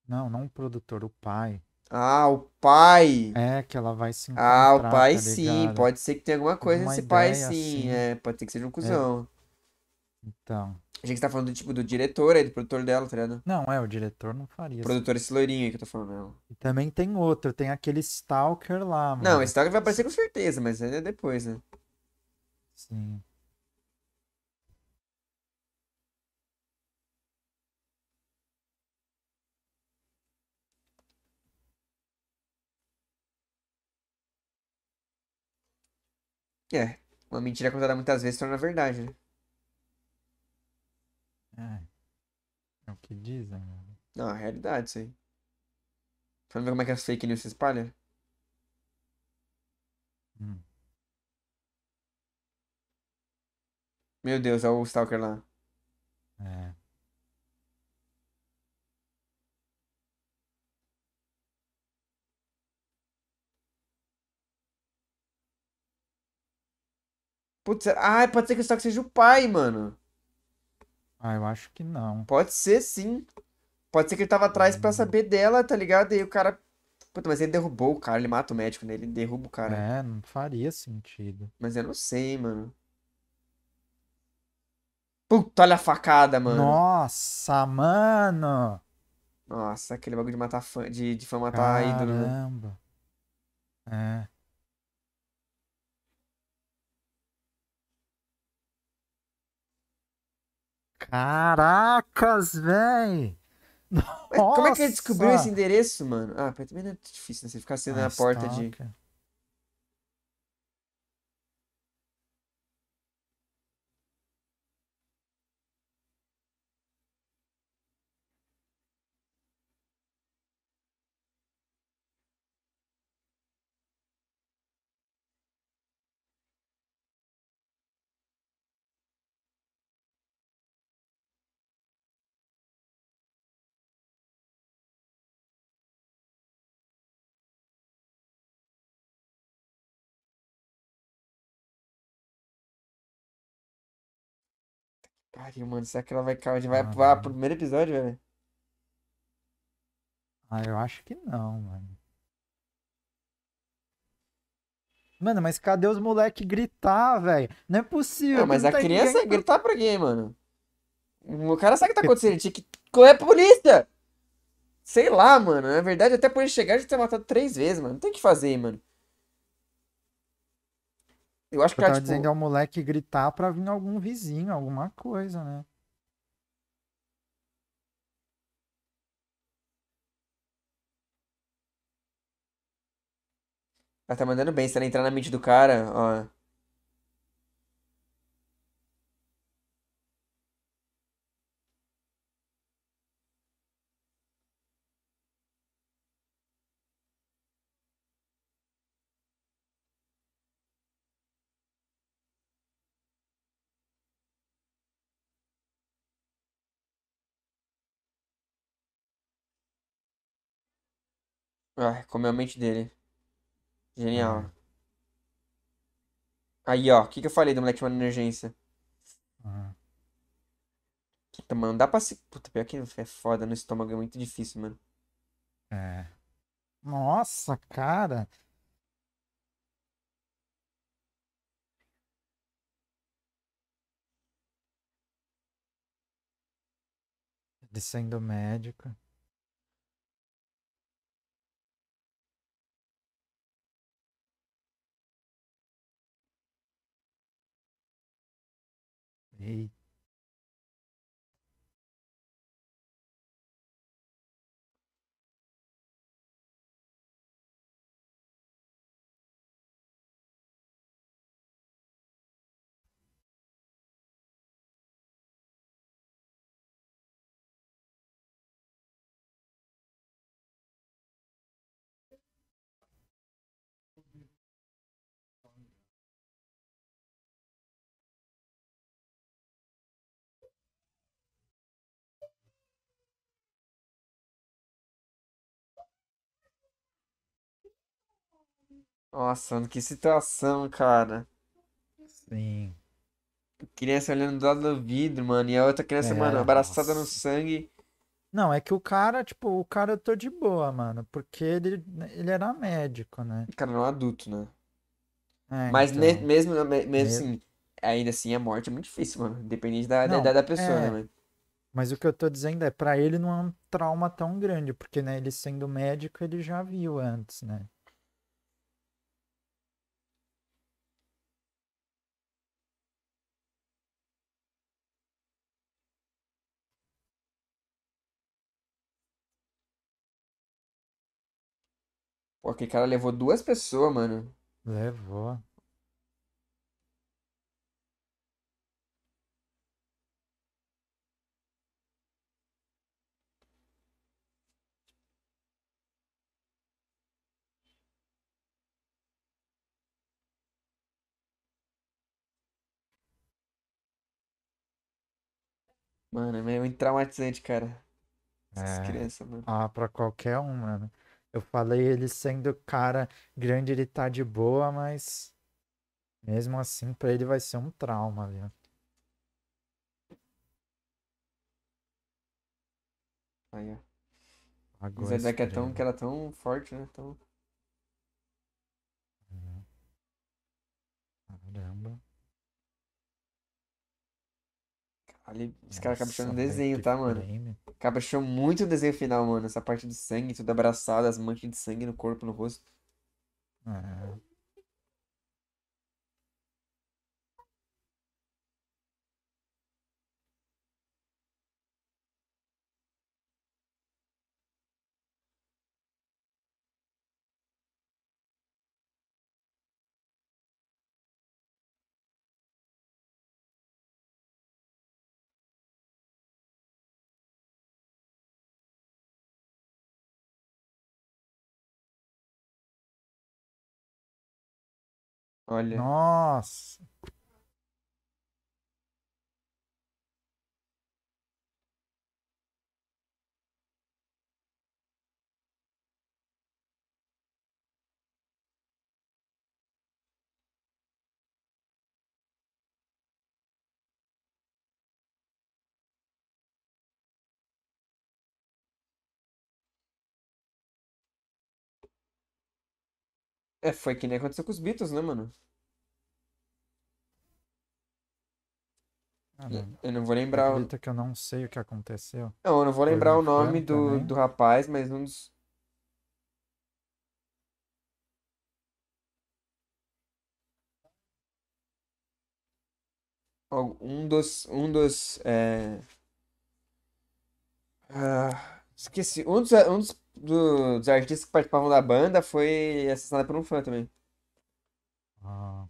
Não, não o produtor, o pai. Ah, o pai! É, que ela vai se encontrar, Ah, o pai tá sim, pode ser que tenha alguma coisa Uma nesse pai sim, assim. é, pode ter que seja um cuzão. É. Então. A gente tá falando, tipo, do diretor aí, do produtor dela, tá ligado? Não, é, o diretor não faria. O produtor esse loirinho aí que eu tô falando, E também tem outro, tem aquele Stalker lá, mano. Não, o Stalker vai aparecer com certeza, mas é depois, né? Sim. É, uma mentira contada muitas vezes torna verdade, né? É. É o que dizem, mano. Né? Não, é realidade isso aí. Pra ver como é que as fake news se espalham? Hum. Meu Deus, olha é o Stalker lá. É. Putz, ai, pode ser que o Stalker seja o pai, mano. Ah, eu acho que não. Pode ser, sim. Pode ser que ele tava atrás pra saber dela, tá ligado? E o cara. Puta, mas ele derrubou o cara, ele mata o médico, né? Ele derruba o cara. É, não faria sentido. Mas eu não sei, mano. Puta, olha a facada, mano. Nossa, mano. Nossa, aquele bagulho de matar fã, de, de fã matar Caramba. ídolo, né? É. Caracas, véi! Como é que ele descobriu esse endereço, mano? Ah, também não é difícil, né? Você ficar sendo ah, na porta de. Caralho, mano. Será que ela vai cair? vai ah, pro, primeiro episódio, velho? Ah, eu acho que não, mano. Mano, mas cadê os moleque gritar, velho? Não é possível. Ah, mas a tá criança ninguém... gritar pra quem, mano? O cara sabe o que tá acontecendo. Tinha que correr a polícia! Sei lá, mano. Na verdade, até por ele chegar, a gente ter matado três vezes, mano. Não tem o que fazer, mano. Eu acho que, eu tava é, tipo... dizendo ao é o moleque gritar pra vir algum vizinho, alguma coisa, né? Ela tá mandando bem, se ela entrar na mente do cara, ó. Ah, comeu a mente dele. Genial. É. Aí, ó. O que, que eu falei do moleque chamando emergência? Ah. Puta, mano, dá pra se. Puta, pior que é foda no estômago, é muito difícil, mano. É. Nossa, cara. descendo médico. Eita. Nossa, mano, que situação, cara. Sim. Criança olhando do lado do vidro, mano, e a outra criança, é, mano, abraçada nossa. no sangue. Não, é que o cara, tipo, o cara eu tô de boa, mano, porque ele, né, ele era médico, né? Cara, não é um adulto, né? É, Mas então... mesmo, mesmo, mesmo assim, ainda assim, a morte é muito difícil, mano. Dependente da, da idade da pessoa, é... né, mano? Mas o que eu tô dizendo é, para ele não é um trauma tão grande, porque, né, ele sendo médico, ele já viu antes, né? Pô, aquele cara levou duas pessoas, mano. Levou. Mano, é meio traumatizante, cara. Essas é, crianças, mano. Ah, pra qualquer um, mano. Eu falei ele sendo cara grande, ele tá de boa, mas mesmo assim para ele vai ser um trauma, viu? Aí, ó. Agora, mas a é, é tão, que ela tão forte, né? Tão... Uhum. Caramba. Ali, os caras caprichou no desenho, tá, mano? Prêmio. Caprichou muito o desenho final, mano. Essa parte do sangue, tudo abraçado, as manchas de sangue no corpo, no rosto. Ah. Olha. Nossa. É, foi que nem aconteceu com os Beatles, né, mano? Ah, Eu não vou lembrar. Acredita que eu não sei o que aconteceu. Não, eu não vou lembrar o nome do, né? do rapaz, mas um dos. Um dos. Um dos. É... Ah Esqueci. Um dos, um dos, do, dos artistas que participavam da banda foi assassinado por um fã também. Ah.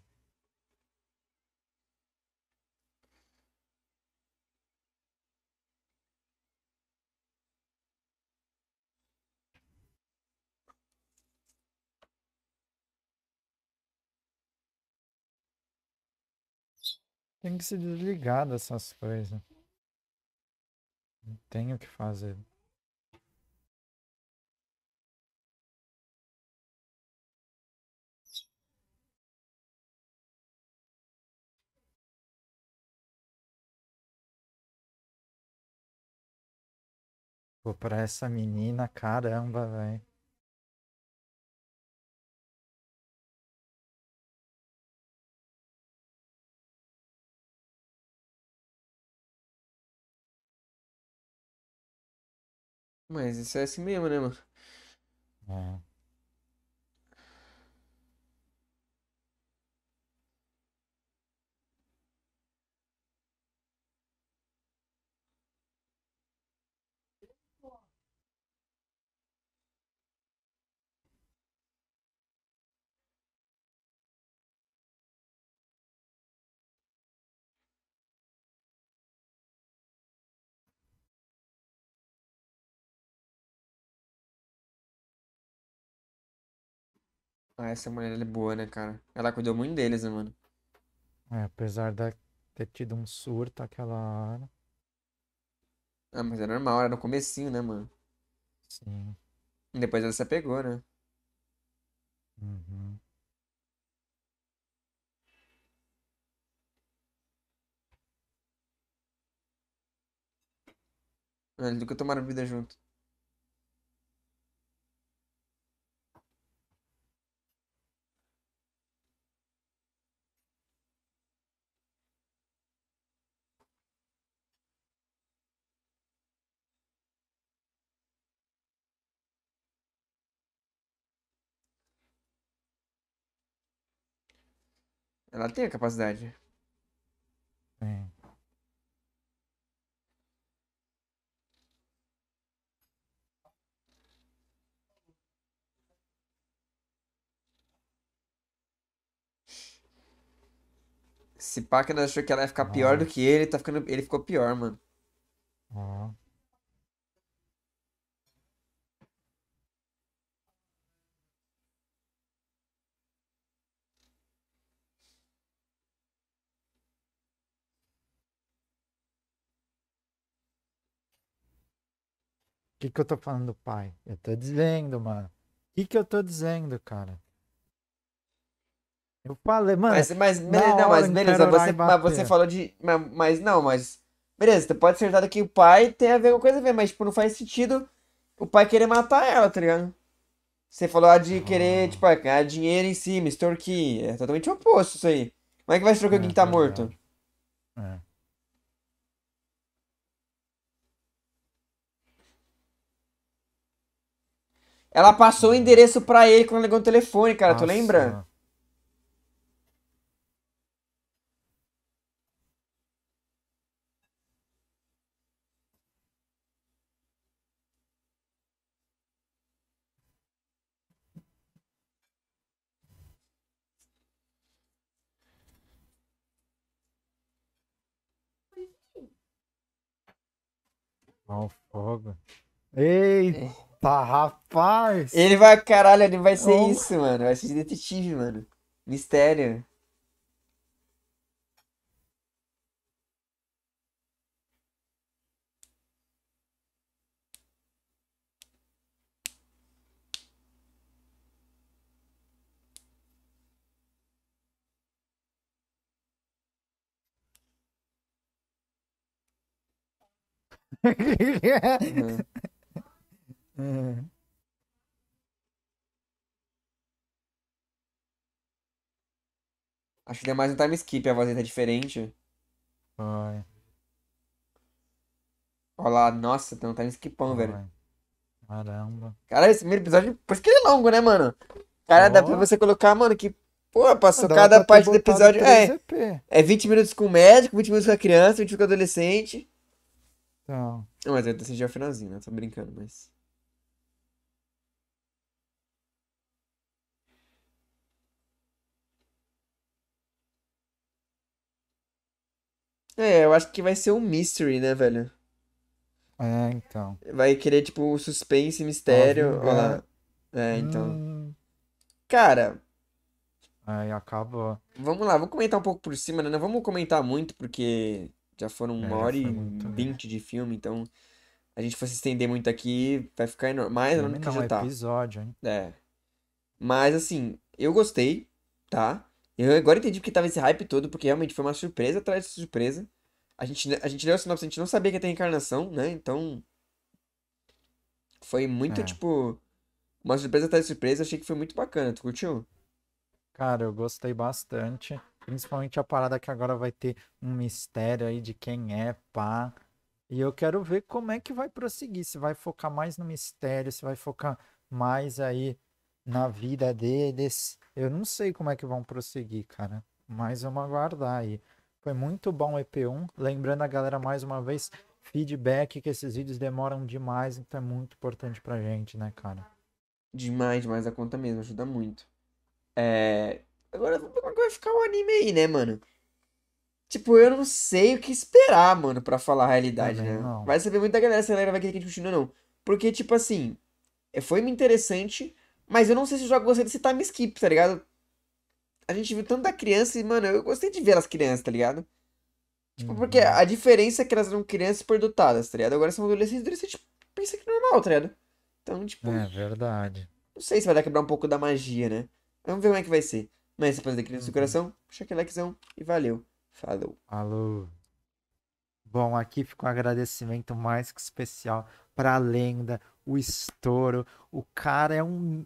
Tem que se desligar dessas coisas. Não tem o que fazer. Vou pra essa menina, caramba, velho. Mas isso é assim mesmo, né, mano? É. Ah, essa mulher é boa, né, cara? Ela cuidou muito deles, né, mano? É, apesar de ter tido um surto aquela hora. Ah, mas é normal, era no comecinho, né, mano? Sim. E depois ela se apegou, né? Uhum. Eles nunca tomaram vida junto. Ela tem a capacidade. Tem. Se pá que achou que ela ia ficar pior do que ele, tá ficando, ele ficou pior, mano. Ah. que, que eu tô falando, pai? Eu tô dizendo, mano. O que, que eu tô dizendo, cara? Eu falei, mano. Mas, mas, beleza, não, mas beleza você, mas você falou de. Mas, mas, não, mas. Beleza, você pode acertar que o pai tem a ver com coisa a ver, mas tipo, não faz sentido o pai querer matar ela, tá ligado? Você falou ah, de querer, ah. tipo, ah, ganhar dinheiro em si, me extorquir. É totalmente oposto isso aí. Como é que vai extorquir tá é, quem tá morto? É. Ela passou o endereço pra ele quando ligou o telefone, cara. Nossa. Tu lembra? Mal fogo. Ei! É tá rapaz. Ele vai, caralho, ele vai ser oh. isso, mano. Vai ser de detetive, mano. Mistério. uhum. *laughs* *laughs* Acho que ele é mais um time skip, a voz vozinha tá diferente. Ai. Olha lá, nossa, tem um time skipão, Ai. velho. Caramba. Cara, esse primeiro episódio, por isso que ele é longo, né, mano? Cara, oh. dá pra você colocar, mano, que. Pô, passou ah, dá cada parte do episódio. É, é 20 minutos com o médico, 20 minutos com a criança, 20 minutos com o adolescente. Então. Não, mas eu sentindo o finalzinho, né? Tô brincando, mas. É, eu acho que vai ser um mystery, né, velho? É, então. Vai querer, tipo, suspense, mistério. Olha lá. É, é hum. então. Hum. Cara. Aí acabou. Vamos lá, vamos comentar um pouco por cima, né? Não vamos comentar muito, porque já foram é, uma é, hora e né? vinte de filme, então a gente for se estender muito aqui, vai ficar enorme. Mais não que já tá. episódio, hein? É. Mas, assim, eu gostei, tá? Eu agora entendi porque tava esse hype todo, porque realmente foi uma surpresa atrás de surpresa. A gente, a gente leu a sinopse, a gente não sabia que ia ter reencarnação, né? Então. Foi muito, é. tipo. Uma surpresa atrás de surpresa, achei que foi muito bacana. Tu curtiu? Cara, eu gostei bastante. Principalmente a parada que agora vai ter um mistério aí de quem é, pá. E eu quero ver como é que vai prosseguir. Se vai focar mais no mistério, se vai focar mais aí na vida deles. Eu não sei como é que vão prosseguir, cara. Mas vamos aguardar aí. Foi muito bom o EP1. Lembrando a galera mais uma vez, feedback que esses vídeos demoram demais, então é muito importante pra gente, né, cara? Demais, demais a conta mesmo, ajuda muito. É. Agora como é vai ficar o anime aí, né, mano? Tipo, eu não sei o que esperar, mano, pra falar a realidade, Também né? Não. Vai saber muita galera se a galera vai querer que a gente continue ou não. Porque, tipo assim, é, foi interessante, mas eu não sei se o jogo gostei desse time skip, tá ligado? A gente viu tanto da criança e, mano, eu gostei de ver as crianças, tá ligado? Tipo, uhum. porque a diferença é que elas eram crianças superdotadas, tá ligado? Agora são adolescentes, adolescente pensa que é normal, tá ligado? Então, tipo. É verdade. Não sei se vai dar quebrar um pouco da magia, né? Vamos ver como é que vai ser. Mas, rapaziada, criança uhum. do coração, puxa aquele likezão e valeu. Falou. Falou. Bom, aqui fica um agradecimento mais que especial para a lenda, o estouro. O cara é um